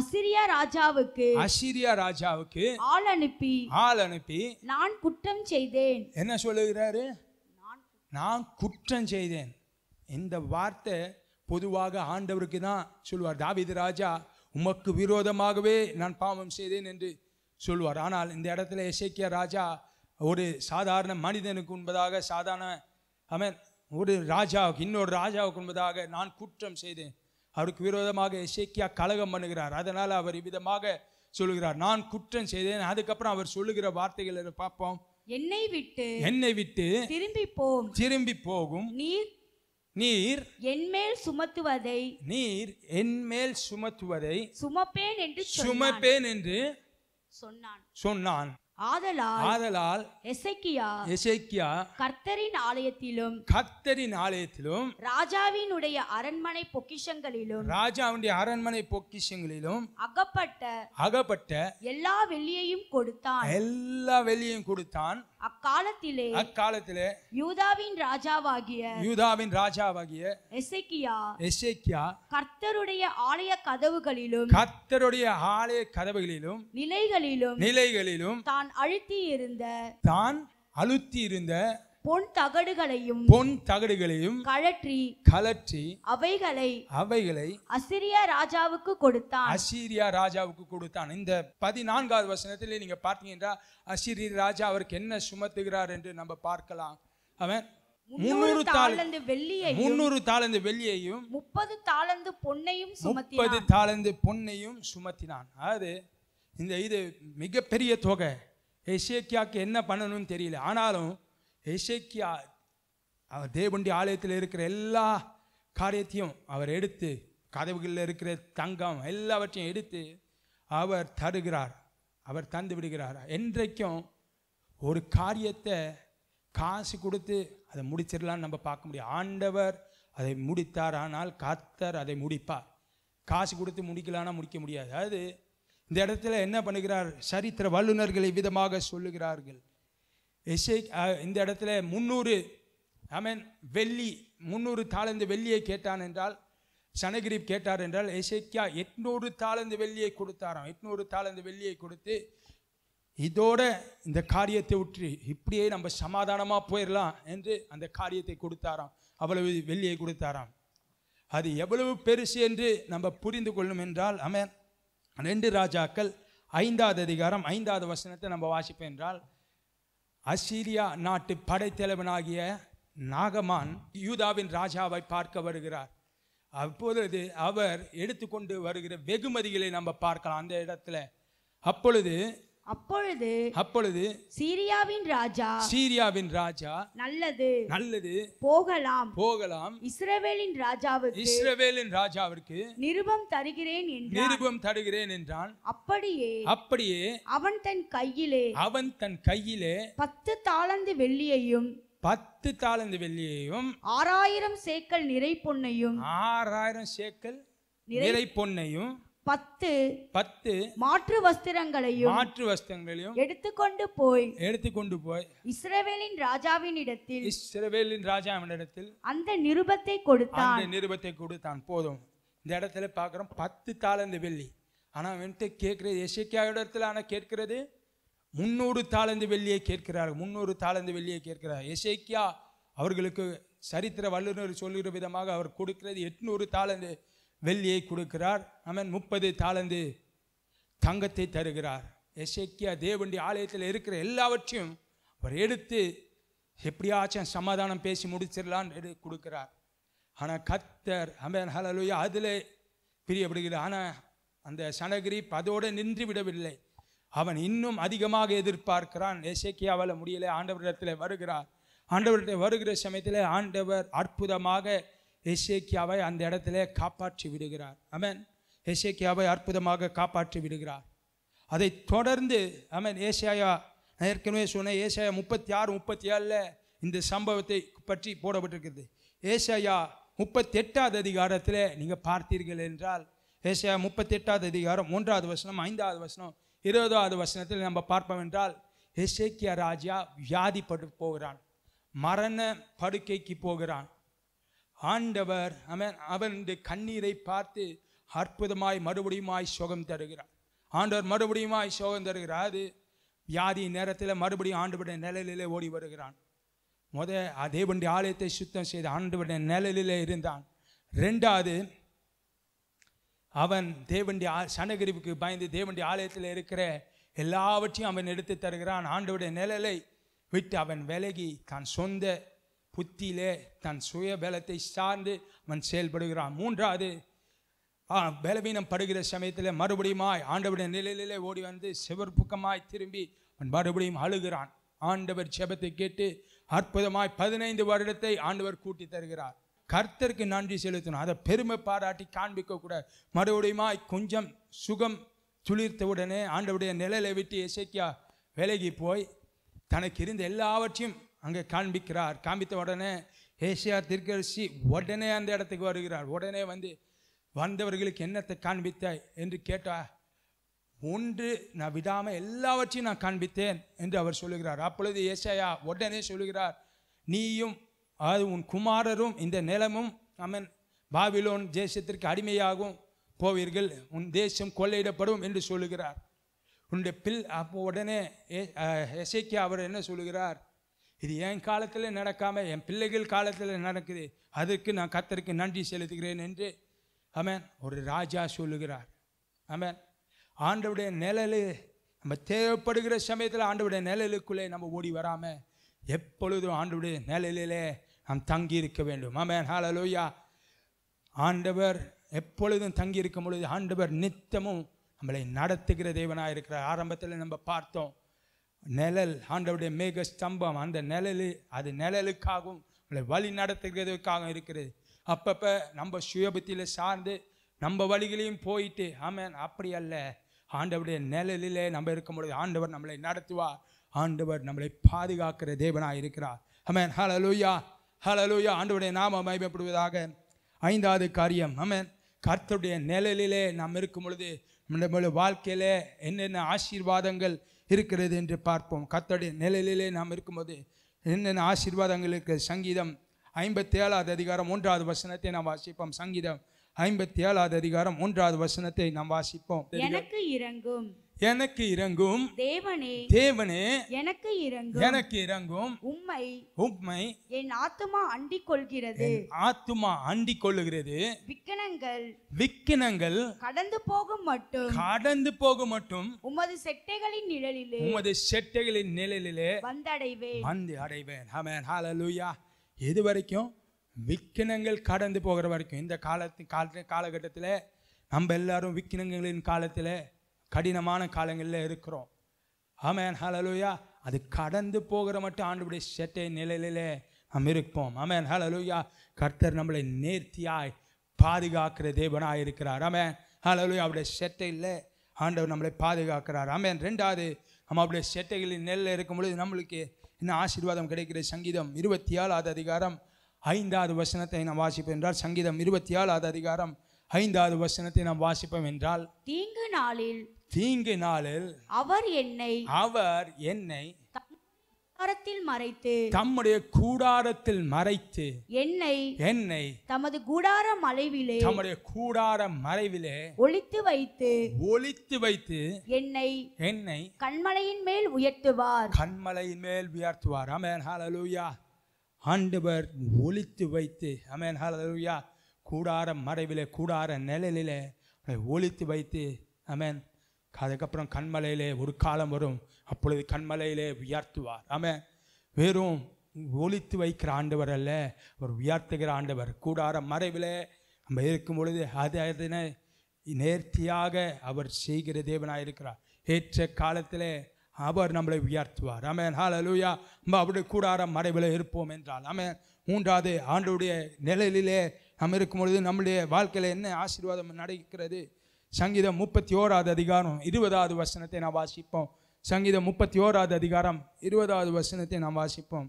அசிரியா ராஜாவுக்கு அசிரியா ராஜாவுக்கு ஆள் அனுப்பி ஆள் அனுப்பி நான் குற்றம் செய்தேன் என்ன சொல்லுகிறாரு நான் குற்றம் செய்தேன் இந்த வார்த்தை பொதுவாக ஆண்டவருக்கு தான் சொல்லுவார் தாவித ராஜா உமக்கு விரோதமாகவே நான் பாவம் செய்தேன் என்று சொல்லுவார் ஆனால் இந்த இடத்துல இசைக்கிய ராஜா ஒரு சாதாரண மனிதனுக்கு உண்பதாக சாதாரண அவன் ஒரு ராஜாவுக்கு இன்னொரு ராஜாவுக்கு உண்பதாக நான் குற்றம் செய்தேன் அவருக்கு விரோதமாக இசைக்கியா கழகம் பண்ணுகிறார் அதனால் அவர் இவ்விதமாக சொல்லுகிறார் நான் குற்றம் செய்தேன் அதுக்கப்புறம் அவர் சொல்லுகிற வார்த்தைகளை பார்ப்போம் என்னை விட்டு என்னை விட்டு திரும்பி போகும் திரும்பி போகும் நீர் நீர் என்மேல் சுமத்துவதை நீர் என்மேல் சுமத்துவதை சுமப்பேன் என்று சுமப்பேன் என்று சொன்னான் சொன்னான் ஆதலால் ஆதலால் எசைக்கியா எசைக்கியா கர்த்தரின் ஆலயத்திலும் கர்த்தரின் ஆலயத்திலும் ராஜாவினுடைய அரண்மனை பொக்கிஷங்களிலும் ராஜாவுடைய அரண்மனை பொக்கிஷங்களிலும் அகப்பட்ட அகப்பட்ட எல்லா வெள்ளியையும் கொடுத்தான் எல்லா வெள்ளியையும் கொடுத்தான் அக்காலத்திலே அக்காலத்திலே யூதாவின் ராஜாவாகிய யூதாவின் ராஜாவாகிய எசைக்கியா எசைக்கியா கர்த்தருடைய ஆலய கதவுகளிலும் கர்த்தருடைய ஆலய கதவுகளிலும் நிலைகளிலும் நிலைகளிலும் தான் தான் அழுத்தி இருந்த தான் அழுத்தி இருந்த பொன் தகடுகளையும் பொன் தகடுகளையும் கழற்றி கழற்றி அவைகளை அவைகளை அசிரியா ராஜாவுக்கு கொடுத்தான் ராஜாவுக்கு கொடுத்தான் இந்த பதினான்காவது நீங்க ராஜா அவருக்கு என்ன சுமத்துகிறார் என்று நம்ம பார்க்கலாம் அவன் முன்னூறு தாளந்து வெள்ளியை முன்னூறு தாளந்து வெள்ளியையும் முப்பது தாளந்து பொன்னையும் முப்பது தாளந்து பொன்னையும் சுமத்தினான் அது இந்த இது மிகப்பெரிய தொகை எஷேக்கியாவுக்கு என்ன பண்ணணும்னு தெரியல ஆனாலும் எஷேக்கியா அவர் தேவண்டி ஆலயத்தில் இருக்கிற எல்லா காரியத்தையும் அவர் எடுத்து கதவுகளில் இருக்கிற தங்கம் எல்லாவற்றையும் எடுத்து அவர் தருகிறார் அவர் தந்து விடுகிறார் என்றைக்கும் ஒரு காரியத்தை காசு கொடுத்து அதை முடிச்சிடலான்னு நம்ம பார்க்க முடியும் ஆண்டவர் அதை முடித்தார் ஆனால் காத்தர் அதை முடிப்பார் காசு கொடுத்து முடிக்கலான்னா முடிக்க முடியாது அதாவது இந்த இடத்துல என்ன பண்ணுகிறார் சரித்திர வல்லுநர்கள் விதமாக சொல்லுகிறார்கள் எஸ்ஐ இந்த இடத்துல முந்நூறு ஐ மீன் வெள்ளி முந்நூறு தாளந்து வெள்ளியை கேட்டான் என்றால் சனகிரிப் கேட்டார் என்றால் எசேக்கியா எட்நூறு தாளந்து வெள்ளியை கொடுத்தாராம் எட்நூறு தாளந்து வெள்ளியை கொடுத்து இதோட இந்த காரியத்தை விட்டு இப்படியே நம்ம சமாதானமாக போயிடலாம் என்று அந்த காரியத்தை கொடுத்தாராம் அவ்வளவு வெள்ளியை கொடுத்தாராம் அது எவ்வளவு பெருசு என்று நம்ம புரிந்து கொள்ளும் என்றால் அமேன் ரெண்டு ராஜாக்கள் ஐந்தாவது அதிகாரம் ஐந்தாவது வசனத்தை நம்ம வாசிப்போம் என்றால் அசீரியா நாட்டு படைத்தலைவனாகிய நாகமான் யூதாவின் ராஜாவை பார்க்க வருகிறார் அப்பொழுது அவர் எடுத்துக்கொண்டு வருகிற வெகுமதிகளை நம்ம பார்க்கலாம் அந்த இடத்துல அப்பொழுது அப்பொழுது அப்பொழுது சீரியாவின் ராஜா சீரியாவின் ராஜா நல்லது நல்லது போகலாம் போகலாம் இஸ்ரவேலின் ராஜாவுக்கு இஸ்ரவேலின் ராஜாவிற்கு நிருபம் தருகிறேன் என்று நிருபம் தருகிறேன் என்றான் அப்படியே அப்படியே அவன் தன் கையிலே அவன் தன் கையிலே பத்து தாளந்து வெள்ளியையும் பத்து தாளந்து வெள்ளியையும் ஆறாயிரம் சேக்கல் நிறை பொன்னையும் ஆறாயிரம் சேக்கல் நிறை பொன்னையும் பத்து பத்து மாற்று வஸ்திரங்களையும் மாற்று வஸ்திரங்களையும் எடுத்துக்கொண்டு போய் எடுத்துக்கொண்டு போய் இஸ்ரவேலின் ராஜாவின் இடத்தில் இஸ்ரவேலின் ராஜாவின் இடத்தில் அந்த நிருபத்தை கொடுத்தான் அந்த நிருபத்தை கொடுத்தான் போதும் இந்த இடத்துல பார்க்குறோம் பத்து தாளந்து வெள்ளி ஆனால் வந்துட்டு கேட்குறது எசைக்கியாவோட இடத்துல ஆனால் கேட்கிறது முந்நூறு தாளந்து வெள்ளியை கேட்கிறார் முந்நூறு தாளந்து வெள்ளியை கேட்கிறார் எசைக்கியா அவர்களுக்கு சரித்திர வல்லுநர் சொல்லுகிற விதமாக அவர் கொடுக்கிறது எட்நூறு தாளந்து வெள்ளியை கொடுக்கிறார் அவன் முப்பது தாளந்து தங்கத்தை தருகிறார் எசேக்கியா தேவண்டி ஆலயத்தில் இருக்கிற எல்லாவற்றையும் அவர் எடுத்து எப்படியாச்சும் சமாதானம் பேசி முடிச்சிடலான்னு எடு கொடுக்கிறார் ஆனால் கத்தர் அமேன் ஹலலுயா அதில் பிரியப்படுகிறது ஆனால் அந்த சனகிரி அதோடு நின்று விடவில்லை அவன் இன்னும் அதிகமாக எதிர்பார்க்கிறான் எசேக்கியாவால் முடியலை ஆண்டவரிடத்தில் வருகிறார் ஆண்டவர்கிட்ட வருகிற சமயத்தில் ஆண்டவர் அற்புதமாக எசேக்கியாவை அந்த இடத்துல காப்பாற்றி விடுகிறார் அமேன் எசேக்கியாவை அற்புதமாக காப்பாற்றி விடுகிறார் அதை தொடர்ந்து அமேன் ஏசியாயா ஏற்கனவே சொன்னேன் ஏசியா முப்பத்தி ஆறு முப்பத்தி ஏழில் இந்த சம்பவத்தை பற்றி போடப்பட்டிருக்கிறது முப்பத்தி முப்பத்தெட்டாவது அதிகாரத்தில் நீங்கள் பார்த்தீர்கள் என்றால் முப்பத்தி முப்பத்தெட்டாவது அதிகாரம் மூன்றாவது வசனம் ஐந்தாவது வசனம் இருபதாவது வசனத்தில் நம்ம பார்ப்போம் என்றால் எசேக்கியா ராஜா வியாதிப்பட்டு போகிறான் மரண படுக்கைக்கு போகிறான் ஆண்டவர் அவன் அவனுடைய கண்ணீரை பார்த்து அற்புதமாய் மறுபடியுமாய் சுகம் தருகிறார் ஆண்டவர் மறுபடியுமாய் சுகம் தருகிறார் அது வியாதி நேரத்தில் மறுபடியும் ஆண்டு நிழலிலே ஓடி வருகிறான் முத தேவனுடைய ஆலயத்தை சுத்தம் செய்து ஆண்டுவிட நிழலிலே இருந்தான் ரெண்டாவது அவன் தேவண்டி ஆ சனகிரிவுக்கு பயந்து தேவண்டி ஆலயத்தில் இருக்கிற எல்லாவற்றையும் அவன் எடுத்து தருகிறான் ஆண்டவுடைய நிழலை விட்டு அவன் விலகி தன் சொந்த புத்தியிலே தன் சுய பலத்தை சார்ந்து அவன் செயல்படுகிறான் மூன்றாவது பலவீனம் படுகிற சமயத்தில் மறுபடியுமாய் ஆண்டவருடைய நிலையிலே ஓடி வந்து புக்கமாய் திரும்பி அவன் மறுபடியும் அழுகிறான் ஆண்டவர் செபத்தை கேட்டு அற்புதமாய் பதினைந்து வருடத்தை ஆண்டவர் கூட்டி தருகிறார் கர்த்தருக்கு நன்றி செலுத்தணும் அதை பெருமை பாராட்டி காண்பிக்க கூட மறுபடியுமாய் கொஞ்சம் சுகம் துளிர்த்த உடனே ஆண்டவுடைய நிழலை விட்டு இசைக்கியா விலகி போய் தனக்கு இருந்த எல்லாவற்றையும் அங்கே காண்பிக்கிறார் காண்பித்த உடனே ஏசியா திருக்கரிசி உடனே அந்த இடத்துக்கு வருகிறார் உடனே வந்து வந்தவர்களுக்கு என்னத்தை காண்பித்தாய் என்று கேட்டா ஒன்று நான் விடாமல் எல்லாவற்றையும் நான் காண்பித்தேன் என்று அவர் சொல்லுகிறார் அப்பொழுது ஏசையா உடனே சொல்லுகிறார் நீயும் அது உன் குமாரரும் இந்த நிலமும் அமன் பாபிலோன் தேசத்திற்கு அடிமையாகும் போவீர்கள் உன் தேசம் கொள்ளையிடப்படும் என்று சொல்லுகிறார் உன்னுடைய பில் அப்போ உடனே எசைக்கு அவர் என்ன சொல்லுகிறார் இது என் காலத்தில் நடக்காமல் என் பிள்ளைகள் காலத்தில் நடக்குது அதுக்கு நான் கத்தருக்கு நன்றி செலுத்துகிறேன் என்று ஆமேன் ஒரு ராஜா சொல்லுகிறார் ஆமேன் ஆண்டவுடைய நிழலு நம்ம தேவைப்படுகிற சமயத்தில் ஆண்டவுடைய நிழலுக்குள்ளே நம்ம ஓடி வராமல் எப்பொழுதும் ஆண்டவுடைய நிழலிலே நாம் தங்கி இருக்க வேண்டும் ஆமேன் ஹாலலோயா ஆண்டவர் எப்பொழுதும் தங்கி இருக்கும் பொழுது ஆண்டவர் நித்தமும் நம்மளை நடத்துகிற தேவனாக இருக்கிறார் ஆரம்பத்தில் நம்ம பார்த்தோம் நிழல் ஆண்டவுடைய மேக ஸ்தம்பம் அந்த நிழல் அது நிழலுக்காகவும் உங்களை வழி நடத்துகிறதுக்காகவும் இருக்கிறது அப்பப்போ நம்ம சுயபத்தியில் சார்ந்து நம்ம வழிகளையும் போயிட்டு ஆமாம் அப்படி அல்ல ஆண்டவுடைய நிழலிலே நம்ம இருக்கும் பொழுது ஆண்டவர் நம்மளை நடத்துவார் ஆண்டவர் நம்மளை பாதுகாக்கிற தேவனாக இருக்கிறார் அமேன் ஹலலூயா ஹலலூயா ஆண்டவுடைய நாம மயமப்படுவதாக ஐந்தாவது காரியம் அமேன் கர்த்தருடைய நிழலிலே நாம் இருக்கும் பொழுது நம்மளுடைய வாழ்க்கையிலே என்னென்ன ஆசீர்வாதங்கள் இருக்கிறது என்று பார்ப்போம் கத்தடைய நிலையிலே நாம் இருக்கும்போது என்னென்ன ஆசீர்வாதங்கள் இருக்கிறது சங்கீதம் ஐம்பத்தி ஏழாவது அதிகாரம் மூன்றாவது வசனத்தை நாம் வாசிப்போம் சங்கீதம் ஐம்பத்தி ஏழாவது அதிகாரம் மூன்றாவது வசனத்தை நாம் வாசிப்போம் எனக்கு இறங்கும் எனக்கு இறங்கும் தேவனே தேவனே எனக்கு இறங்கும் எனக்கு இறங்கும் உம்மை உம்மை என் ஆத்துமா அண்டிக் கொள்கிறது ஆத்துமா அண்டிக் கொள்ளுகிறது விக்கினங்கள் விக்கினங்கள் கடந்து போகும் மட்டும் கடந்து போகும் மட்டும் உமது செட்டைகளின் நிழலிலே உமது செட்டைகளின் நிழலிலே வந்தடைவேன் வந்து அடைவேன் ஹமே ஹாலலூயா இது வரைக்கும் விக்கினங்கள் கடந்து போகிற வரைக்கும் இந்த காலத்து கால காலகட்டத்தில் நம்ம எல்லாரும் விக்கினங்களின் காலத்தில் கடினமான காலங்களில் இருக்கிறோம் ஆமேன் ஹலலுயா அது கடந்து போகிற மட்டும் ஆண்டுபடி செட்டை நிலையிலே நாம் இருப்போம் ஆமேன் ஹலலுயா கர்த்தர் நம்மளை நேர்த்தியாய் பாதுகாக்கிற தேவனாக இருக்கிறார் ஆமேன் ஹலலுயா அவருடைய செட்டையில் ஆண்டவர் நம்மளை பாதுகாக்கிறார் ஆமேன் ரெண்டாவது நம்ம அவருடைய செட்டைகளின் நெல்லில் இருக்கும் பொழுது நம்மளுக்கு என்ன ஆசீர்வாதம் கிடைக்கிற சங்கீதம் இருபத்தி ஏழாவது அதிகாரம் ஐந்தாவது வசனத்தை நாம் வாசிப்பு என்றால் சங்கீதம் இருபத்தி ஏழாவது அதிகாரம் ஐந்தாவது வசனத்தை நாம் வாசிப்போம் என்றால் தீங்கு நாளில் தீங்கு நாளில் அவர் என்னை அவர் என்னை கூடாரத்தில் மறைத்து தம்முடைய கூடாரத்தில் மறைத்து என்னை என்னை தமது கூடார மறைவிலே தம்முடைய கூடார மறைவிலே ஒளித்து வைத்து ஒளித்து வைத்து என்னை என்னை கண்மலையின் மேல் உயர்த்துவார் கண்மலையின் மேல் உயர்த்துவார் அமேன் ஹalleluya ஆண்டவர் ஒளித்து வைத்து அமேன் ஹalleluya கூடார மறைவில் கூடார நிழலில் ஒழித்து வைத்து அமேன் அதுக்கப்புறம் கண்மலையிலே ஒரு காலம் வரும் அப்பொழுது கண்மலையிலே உயர்த்துவார் ஆமாம் வெறும் ஒழித்து வைக்கிற ஆண்டவர் அல்ல அவர் உயர்த்துகிற ஆண்டவர் கூடார மறைவில் நம்ம இருக்கும் பொழுது அது அதனை நேர்த்தியாக அவர் செய்கிற தேவனாக இருக்கிறார் ஏற்ற காலத்தில் அவர் நம்மளை உயர்த்துவார் ஹால ஹாலலூயா நம்ம அவருடைய கூடார மறைவில் இருப்போம் என்றால் ஆமேன் மூன்றாவது ஆண்டுடைய நிழலிலே நம்ம இருக்கும் பொழுது நம்முடைய வாழ்க்கையில் என்ன ஆசீர்வாதம் நடக்கிறது சங்கீதம் முப்பத்தி ஓராவது அதிகாரம் இருபதாவது வசனத்தை நாம் வாசிப்போம் சங்கீதம் முப்பத்தி ஓராவது அதிகாரம் இருபதாவது வசனத்தை நாம் வாசிப்போம்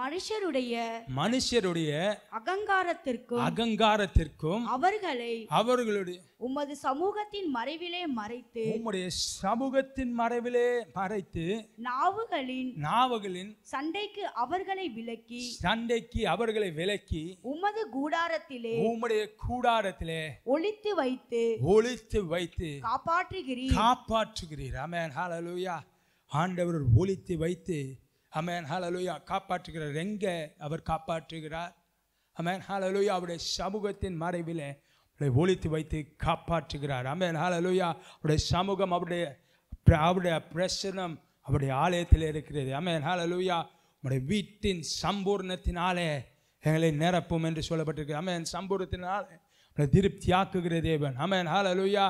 மனுஷருடைய மனுஷருடைய அகங்காரத்திற்கும் அகங்காரத்திற்கும் அவர்களை அவர்களுடைய உமது சமூகத்தின் மறைவிலே மறைத்து உம்முடைய சமூகத்தின் மறைவிலே மறைத்து நாவுகளின் நாவுகளின் சண்டைக்கு அவர்களை விலக்கி சண்டைக்கு அவர்களை விலக்கி உமது கூடாரத்திலே உம்முடைய கூடாரத்திலே ஒழித்து வைத்து ஒழித்து வைத்து காப்பாற்றுகிறீர் காப்பாற்றுகிறீர் ஆமென் ஹalleluya ஆண்டவர் ஒழித்து வைத்து அமேன் ஹலலுயா காப்பாற்றுகிறார் எங்கே அவர் காப்பாற்றுகிறார் அமேன் ஹலலுயா அவருடைய சமூகத்தின் மறைவில் அவளை ஒழித்து வைத்து காப்பாற்றுகிறார் அமேன் ஹலலுயா அவருடைய சமூகம் அவருடைய அவருடைய பிரசனம் அவருடைய ஆலயத்தில் இருக்கிறது அமேன் ஹலலுயா நம்முடைய வீட்டின் சம்பூர்ணத்தினாலே எங்களை நிரப்பும் என்று சொல்லப்பட்டிருக்கு அமேன் சம்பூர்ணத்தினால் நம்மளை திருப்தியாக்குகிற தேவன் அமேன் ஹலலுயா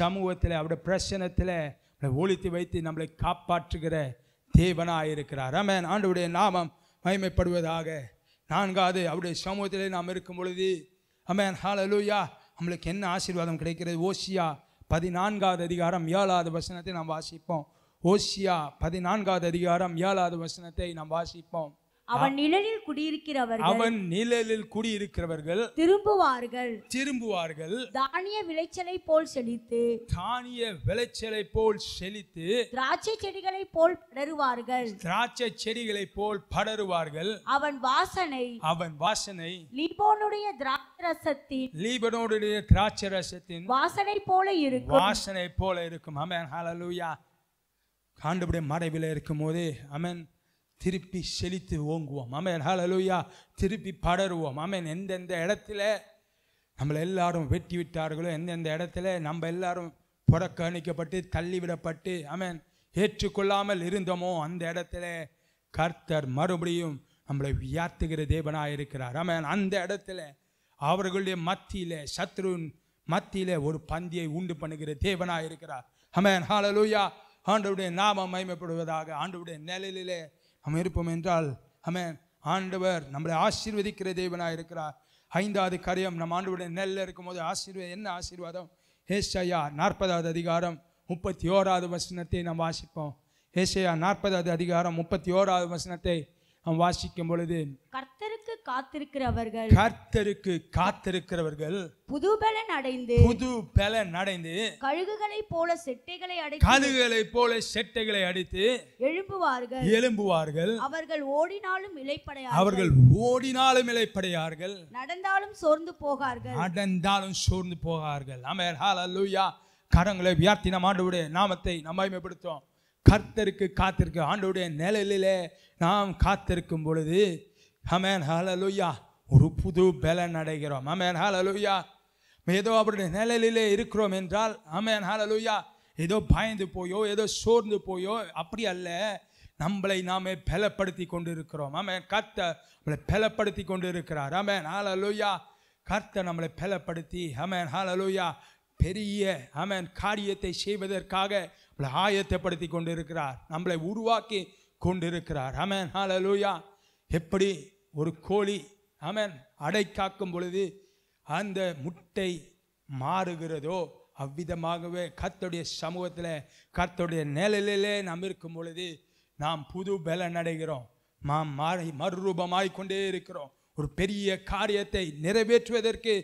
சமூகத்தில் அவருடைய பிரசனத்தில் ஒழித்து வைத்து நம்மளை காப்பாற்றுகிற தேவனாயிருக்கிறார் ஆமாம் ஆண்டவுடைய நாமம் மகிமைப்படுவதாக நான்காவது அவருடைய சமூகத்திலே நாம் இருக்கும் பொழுது அமேன் ஹாலலூயா நம்மளுக்கு என்ன ஆசீர்வாதம் கிடைக்கிறது ஓசியா பதினான்காவது அதிகாரம் ஏழாவது வசனத்தை நாம் வாசிப்போம் ஓசியா பதினான்காவது அதிகாரம் ஏழாவது வசனத்தை நாம் வாசிப்போம் அவன் நிழலில் குடியிருக்கிறவர்கள் அவன் நிழலில் குடியிருக்கிறவர்கள் திரும்புவார்கள் திரும்புவார்கள் தானிய விளைச்சலை போல் செழித்து தானிய விளைச்சலை போல் செழித்து திராட்சை செடிகளை போல் படருவார்கள் திராட்சை செடிகளை போல் படருவார்கள் அவன் வாசனை அவன் வாசனை லீபோனுடைய திராட்சரசத்தின் லீபனோடைய திராட்சரசத்தின் வாசனை போல இருக்கும் வாசனை போல இருக்கும் அமேன் ஹalleluya காண்டுபடி மறைவில் இருக்கும் போதே அமேன் திருப்பி செழித்து ஓங்குவோம் ஹால ஹலலூயா திருப்பி படருவோம் அமேன் எந்தெந்த இடத்துல நம்மளை எல்லாரும் வெட்டி விட்டார்களோ எந்தெந்த இடத்துல நம்ம எல்லாரும் புறக்கணிக்கப்பட்டு தள்ளிவிடப்பட்டு அமேன் ஏற்றுக்கொள்ளாமல் இருந்தோமோ அந்த இடத்துல கர்த்தர் மறுபடியும் நம்மளை வியாத்துகிற தேவனாக இருக்கிறார் அமேன் அந்த இடத்துல அவர்களுடைய மத்தியில் சத்ருவின் மத்தியில் ஒரு பந்தியை உண்டு பண்ணுகிற தேவனாக இருக்கிறார் ஆமேன் ஹாலலூயா ஆண்டவுடைய நாமம் மயமைப்படுவதாக ஆண்டவுடைய நிழலிலே நம்ம இருப்போம் என்றால் அமேன் ஆண்டவர் நம்மளை ஆசீர்வதிக்கிற தேவனாக இருக்கிறார் ஐந்தாவது கரியம் நம்ம ஆண்டவுடைய நெல்ல இருக்கும்போது ஆசீர்வாதம் என்ன ஆசீர்வாதம் ஹேசையா நாற்பதாவது அதிகாரம் முப்பத்தி ஓராவது வசனத்தை நாம் வாசிப்போம் ஹேசையா நாற்பதாவது அதிகாரம் முப்பத்தி ஓராவது வசனத்தை நாம் வாசிக்கும் பொழுது காத்திருக்கிறவர்கள் கர்த்தருக்கு காத்திருக்கிறவர்கள் புது பலன் அடைந்து புது பலன் அடைந்து கழுகுகளை போல செட்டைகளை அடைத்து கழுகுகளை போல செட்டைகளை அடித்து எழும்புவார்கள் எழும்புவார்கள் அவர்கள் ஓடினாலும் இலைப்படையார்கள் அவர்கள் ஓடினாலும் இளைப்படையார்கள் நடந்தாலும் சோர்ந்து போகார்கள் நடந்தாலும் சோர்ந்து போகார்கள் ஆமென் ஹalleluya கரங்களை உயர்த்தி நம் நாமத்தை நம்ம மேம்படுத்துவோம் கர்த்தருக்கு காத்திருக்க ஆண்டோடைய நிலையிலே நாம் காத்திருக்கும் பொழுது హమేన్ హాలలుయ్యా ஒரு புது பலன் அடைகிறோம் அமேன் ஹாலலுயா ஏதோ அவருடைய நிழலிலே இருக்கிறோம் என்றால் அமேன் ஹாலலுயா ஏதோ பயந்து போயோ ஏதோ சோர்ந்து போயோ அப்படி அல்ல நம்மளை நாமே பலப்படுத்தி கொண்டு இருக்கிறோம் ஆமேன் கர்த்த நம்மளை பலப்படுத்தி கொண்டு இருக்கிறார் அமேன் ஹாலலுயா கர்த்த நம்மளை பலப்படுத்தி அமேன் ஹாலலுயா பெரிய அமேன் காரியத்தை செய்வதற்காக நம்மளை ஆயத்தப்படுத்தி கொண்டு இருக்கிறார் நம்மளை உருவாக்கி கொண்டிருக்கிறார் அமேன் ஹாலலுயா எப்படி ஒரு கோழி ஆமன் அடை காக்கும் பொழுது அந்த முட்டை மாறுகிறதோ அவ்விதமாகவே கர்த்தருடைய சமூகத்தில் கர்த்தருடைய நிலையிலே நாம் இருக்கும் பொழுது நாம் புது பலன் அடைகிறோம் நாம் மாறி மறுரூபமாய் கொண்டே இருக்கிறோம் ஒரு பெரிய காரியத்தை நிறைவேற்றுவதற்கு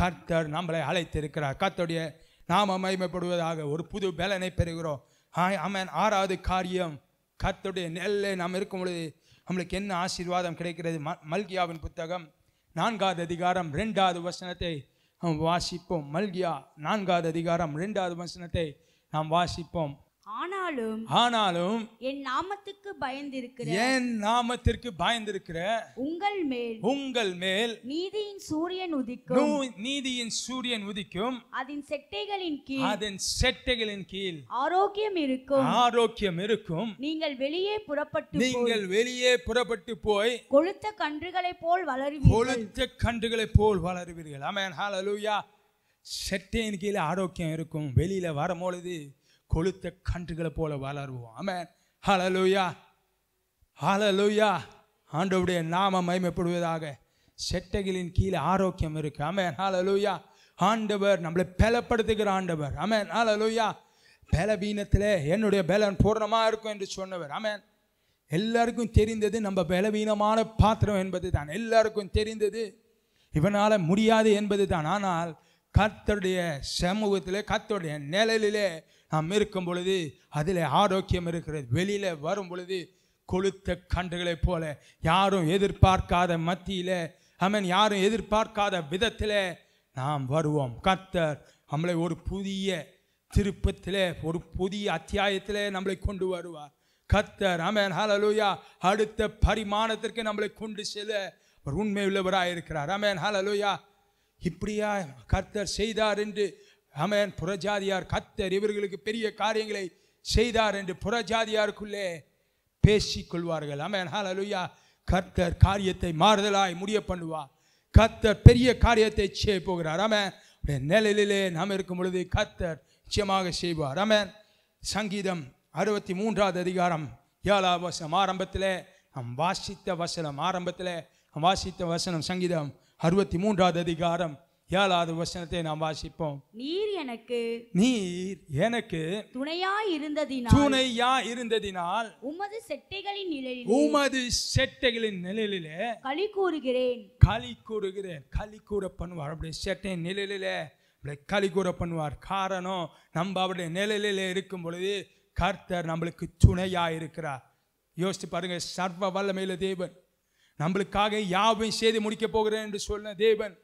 கர்த்தர் நம்மளை அழைத்திருக்கிறார் கர்த்தருடைய நாம் மைமைப்படுவதாக ஒரு புது பலனை பெறுகிறோம் ஆமன் ஆறாவது காரியம் கர்த்தருடைய நெல்லை நாம் இருக்கும் பொழுது நம்மளுக்கு என்ன ஆசீர்வாதம் கிடைக்கிறது ம மல்கியாவின் புத்தகம் நான்காவது அதிகாரம் ரெண்டாவது வசனத்தை நாம் வாசிப்போம் மல்கியா நான்காவது அதிகாரம் ரெண்டாவது வசனத்தை நாம் வாசிப்போம் ஆனாலும் ஆனாலும் என் நாமத்துக்கு பயந்திருக்கிற என் நாமத்திற்கு பயந்திருக்கிற உங்கள் மேல் உங்கள் மேல் நீதியின் சூரியன் உதிக்கும் நீதியின் சூரியன் உதிக்கும் அதன் செட்டைகளின் கீழ் அதன் செட்டைகளின் கீழ் ஆரோக்கியம் இருக்கும் ஆரோக்கியம் இருக்கும் நீங்கள் வெளியே புறப்பட்டு நீங்கள் வெளியே புறப்பட்டு போய் கொளுத்த கன்றுகளை போல் வளருவீர்கள் கொழுத்த கன்றுகளை போல் வளருவீர்கள் ஆமென் ஹalleluya செட்டையின் கீழே ஆரோக்கியம் இருக்கும் வெளியில வரும்பொழுது கொளுத்த கன்றுகளை போல வளருவோம் ஆமாம் ஹலலூயா ஹலலூயா ஆண்டவுடைய நாம மயமைப்படுவதாக செட்டைகளின் கீழே ஆரோக்கியம் இருக்கு ஆமாம் ஹலலூயா ஆண்டவர் நம்மளை பலப்படுத்துகிற ஆண்டவர் ஆமாம் ஹலலூயா பலவீனத்தில் என்னுடைய பலன் பூர்ணமாக இருக்கும் என்று சொன்னவர் ஆமாம் எல்லாருக்கும் தெரிந்தது நம்ம பலவீனமான பாத்திரம் என்பது தான் எல்லாருக்கும் தெரிந்தது இவனால் முடியாது என்பது தான் ஆனால் கத்தருடைய சமூகத்தில் கத்தருடைய நிழலிலே நாம் இருக்கும் பொழுது அதில் ஆரோக்கியம் இருக்கிறது வெளியில் வரும் பொழுது கொளுத்த கன்றுகளைப் போல யாரும் எதிர்பார்க்காத மத்தியில் அமன் யாரும் எதிர்பார்க்காத விதத்தில் நாம் வருவோம் கத்தர் நம்மளை ஒரு புதிய திருப்பத்தில் ஒரு புதிய அத்தியாயத்தில் நம்மளை கொண்டு வருவார் கத்தர் அமன் ஹலலூயா அடுத்த பரிமாணத்திற்கு நம்மளை கொண்டு செல்ல உண்மை உள்ளவராக இருக்கிறார் அமேன் ஹலலூயா இப்படியா கர்த்தர் செய்தார் என்று அமன் புறஜாதியார் கத்தர் இவர்களுக்கு பெரிய காரியங்களை செய்தார் என்று புறஜாதியாருக்குள்ளே கொள்வார்கள் அமன் ஹால் ஹாலலுயா கர்த்தர் காரியத்தை மாறுதலாய் முடிய பண்ணுவார் கர்த்தர் பெரிய காரியத்தை செய்ய போகிறார் அமன் நிழலிலே நாம் இருக்கும் பொழுது கர்த்தர் நிச்சயமாக செய்வார் ஆமேன் சங்கீதம் அறுபத்தி மூன்றாவது அதிகாரம் ஏழா வசனம் ஆரம்பத்தில் நம் வாசித்த வசனம் ஆரம்பத்தில் வாசித்த வசனம் சங்கீதம் அறுபத்தி மூன்றாவது அதிகாரம் ஏழாவது வசனத்தை நாம் வாசிப்போம் நீர் எனக்கு நீர் எனக்கு துணையா இருந்ததினால் துணையா இருந்ததினால் உமது செட்டைகளின் நிலையில் உமது செட்டைகளின் நிலையில களி கூறுகிறேன் களி கூறுகிறேன் களி கூற பண்ணுவார் அப்படி செட்டையின் நிலையில அப்படி களி கூற பண்ணுவார் காரணம் நம்ம அவருடைய நிலையில இருக்கும் பொழுது கர்த்தர் நம்மளுக்கு துணையா இருக்கிறார் யோசித்து பாருங்க சர்வ வல்லமையில தேவன் நம்மளுக்காக யாவையும் செய்து முடிக்க போகிறேன் என்று சொன்ன தேவன்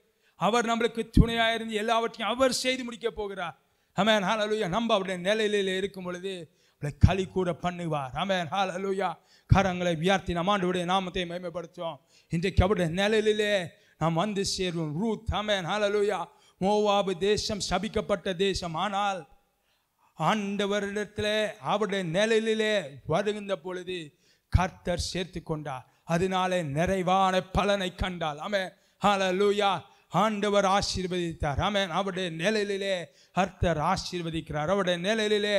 அவர் நம்மளுக்கு துணையாக இருந்து எல்லாவற்றையும் அவர் செய்து முடிக்கப் போகிறார் அமேன் ஹாலலூயா நம்ம அவருடைய நிலையில இருக்கும் பொழுது அவளை களி கூட பண்ணுவார் அமேன் ஹாலலூயா கரங்களை வியார்த்தி நம்ம ஆண்டுடைய நாமத்தை மேம்படுத்துவோம் இன்றைக்கு அவருடைய நிலையிலே நாம் வந்து சேருவோம் ரூத் அமேன் ஹாலலூயா மோவாபு தேசம் சபிக்கப்பட்ட தேசம் ஆனால் வருடத்தில் அவருடைய நிலையிலே வருகின்ற பொழுது கர்த்தர் சேர்த்து கொண்டார் அதனாலே நிறைவான பலனை கண்டால் அமே ஹலலூயா ஆண்டவர் ஆசீர்வதித்தார் ஆமாம் அவருடைய நிலையிலே அர்த்தர் ஆசீர்வதிக்கிறார் அவருடைய நிலையிலே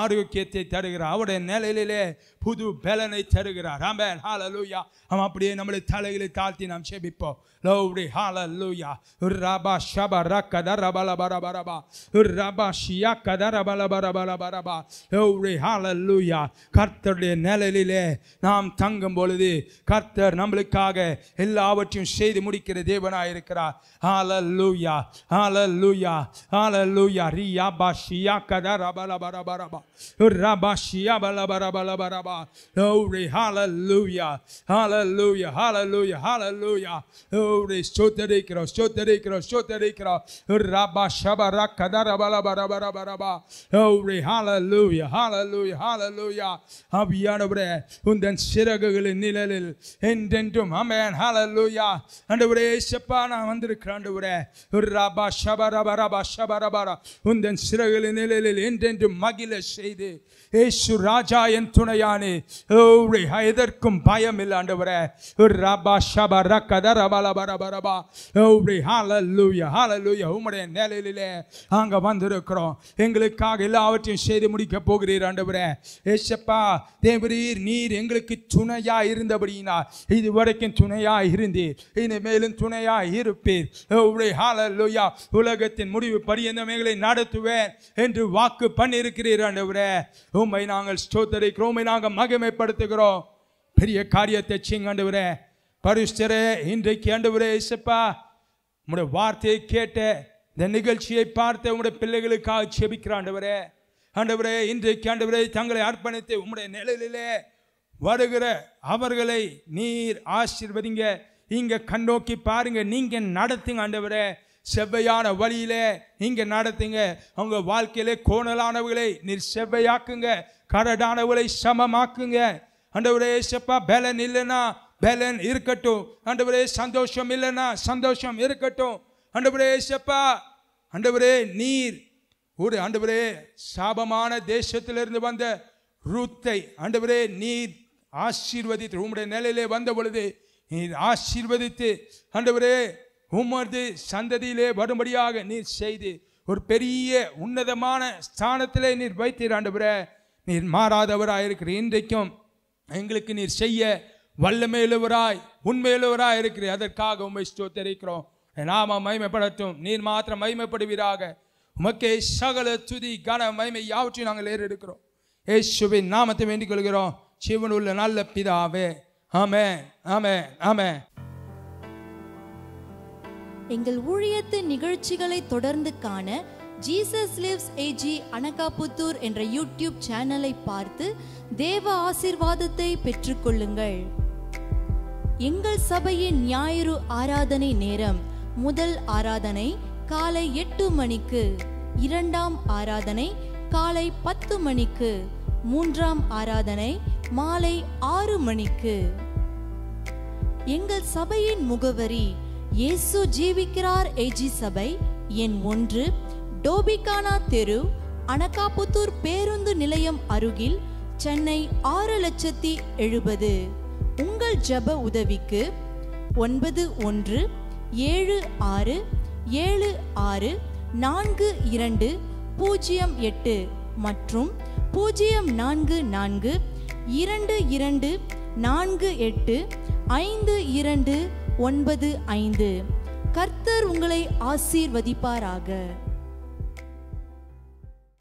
ஆரோக்கியத்தை தருகிறார் அவருடைய நிலையிலே புது பலனை தருகிறார் ஆமாம் ஹாலலூயா அவன் அப்படியே நம்மளை தலைகளை தாழ்த்தி நாம் சேமிப்போம் Glory, hallelujah. Rabba shabaraka darabalabaraba. Rabba shiaka darabalabarabaraba. Glory, hallelujah. கர்த்தருடைய நிழலிலே நாம் தங்கும் பொழுது கர்த்தர் நம்மளுக்காக எல்லாவற்றையும் செய்து முடிக்கிற தேவனாக இருக்கிறார் ஹாலல்லூயா ஹாலல்லூயா ஹாலல்லூயா ரியா பாஷியா கதா ரபல பரபரபா ரபாஷியா பல பரபல பரபா ஹாலல்லூயா ஹாலல்லூயா ஹாலல்லூயா ஹாலல்லூயா ஆண்டவருடைய ஸ்தோத்தரிக்கிறோம் ஸ்தோத்தரிக்கிறோம் ஸ்தோத்தரிக்கிறோம் ரபா ஷபரா கதரபல பரபர பரபா ஓரே ஹாலலூயா ஹாலலூயா ஹாலலூயா ஆவியானவரே உந்தன் சிறகுகளின் நிழலில் என்றென்றும் அமேன் ஹாலலூயா ஆண்டவரே செப்பா நான் வந்திருக்கிறேன் ஆண்டவரே ரபா ஷபரபரபா ஷபரபரா உந்தன் சிறகுகளின் நிழலில் என்றென்றும் மகிழ செய்து ஏசு ராஜா என் துணையானே எதற்கும் பயம் இல்லை ஆண்டவரே ரபா ஷபா ரக்கத ரபா லபா ரபா ஹாலல்லூயா ஹாலல்லூயா உம்முடைய நிலையிலே அங்கே வந்திருக்கிறோம் எங்களுக்காக எல்லாவற்றையும் செய்து முடிக்க போகிறீர் ஆண்டவரே ஏசப்பா தேவரீர் நீர் எங்களுக்கு துணையாக இருந்தபடினா இது வரைக்கும் துணையாக இருந்தீர் இனிமேலும் துணையாக இருப்பீர் ஓடி ஹாலல்லூயா உலகத்தின் முடிவு படி நடத்துவேன் என்று வாக்கு பண்ணியிருக்கிறீர் ஆண்டவரே உம்மை நாங்கள் ஸ்தோத்தரிக்கிறோம் உம்மை நாங்கள் மகிமைப்படுத்துகிறோம் பெரிய காரியத்தை விட பரிசுரே இன்றைக்கு விட இசப்பா உங்களுடைய வார்த்தையை கேட்ட இந்த நிகழ்ச்சியை பார்த்து உங்களுடைய பிள்ளைகளுக்காக செபிக்கிற ஆண்டவரே ஆண்டவரே இன்றைக்கு ஆண்டவரே தங்களை அர்ப்பணித்து உங்களுடைய நிழலிலே வருகிற அவர்களை நீர் ஆசீர்வதிங்க இங்கே கண்ணோக்கி பாருங்கள் நீங்கள் நடத்துங்க ஆண்டவரே செவ்வையான வழியில இங்கே நடத்துங்க அவங்க வாழ்க்கையிலே கோணலானவர்களை நீர் செவ்வையாக்குங்க கரடானவர்களை சமமாக்குங்க அண்டவரே செப்பா பேலன் இல்லைனா பேலன் இருக்கட்டும் அண்டவரே சந்தோஷம் இல்லைனா சந்தோஷம் இருக்கட்டும் அண்டவரே செப்பா அண்டவரே நீர் ஒரு அண்டவரே சாபமான தேசத்திலிருந்து வந்த ரூத்தை அண்டவரே நீர் ஆசீர்வதித்து உங்களுடைய நிலையிலே வந்த பொழுது நீர் ஆசீர்வதித்து அண்டவரே உமது சந்ததியிலே வரும்படியாக நீர் செய்து ஒரு பெரிய உன்னதமான ஸ்தானத்திலே நீர் வைத்தீர் ஆண்டவரே நீர் மாறாதவராக இருக்கிற இன்றைக்கும் எங்களுக்கு நீர் செய்ய வல்லமேலுவராய் உண்மையுள்ளவராய் இருக்கிறீர் அதற்காக உண்மை தெரிவிக்கிறோம் நாம மகிமைப்படுத்தும் நீர் மாத்திரம் மகிமைப்படுவீராக உமக்கே சகல துதி கன மகிமை யாவற்றையும் நாங்கள் ஏறெடுக்கிறோம் ஏசுவின் நாமத்தை வேண்டிக் கொள்கிறோம் உள்ள நல்ல பிதாவே ஆமே ஆமே ஆமே எங்கள் ஊழியத்து நிகழ்ச்சிகளை தொடர்ந்து காண ஜீசஸ் லிவ்ஸ் ஏஜி அனகாபுத்தூர் என்ற யூடியூப் சேனலை பார்த்து தேவ ஆசிர்வாதத்தை பெற்றுக்கொள்ளுங்கள் எங்கள் சபையின் ஞாயிறு ஆராதனை நேரம் முதல் ஆராதனை காலை எட்டு மணிக்கு இரண்டாம் ஆராதனை காலை பத்து மணிக்கு மூன்றாம் ஆராதனை மாலை ஆறு மணிக்கு எங்கள் சபையின் முகவரி இயேசு ஜீவிக்கிறார் ஏஜி சபை என் ஒன்று டோபிகானா தெரு அனகாபுத்தூர் பேருந்து நிலையம் அருகில் சென்னை ஆறு லட்சத்தி எழுபது உங்கள் ஜப உதவிக்கு ஒன்பது ஒன்று ஏழு ஆறு ஏழு ஆறு நான்கு இரண்டு பூஜ்ஜியம் எட்டு மற்றும் பூஜ்ஜியம் நான்கு நான்கு இரண்டு இரண்டு நான்கு எட்டு ஐந்து இரண்டு ஒன்பது ஐந்து கர்த்தர் உங்களை ஆசீர்வதிப்பாராக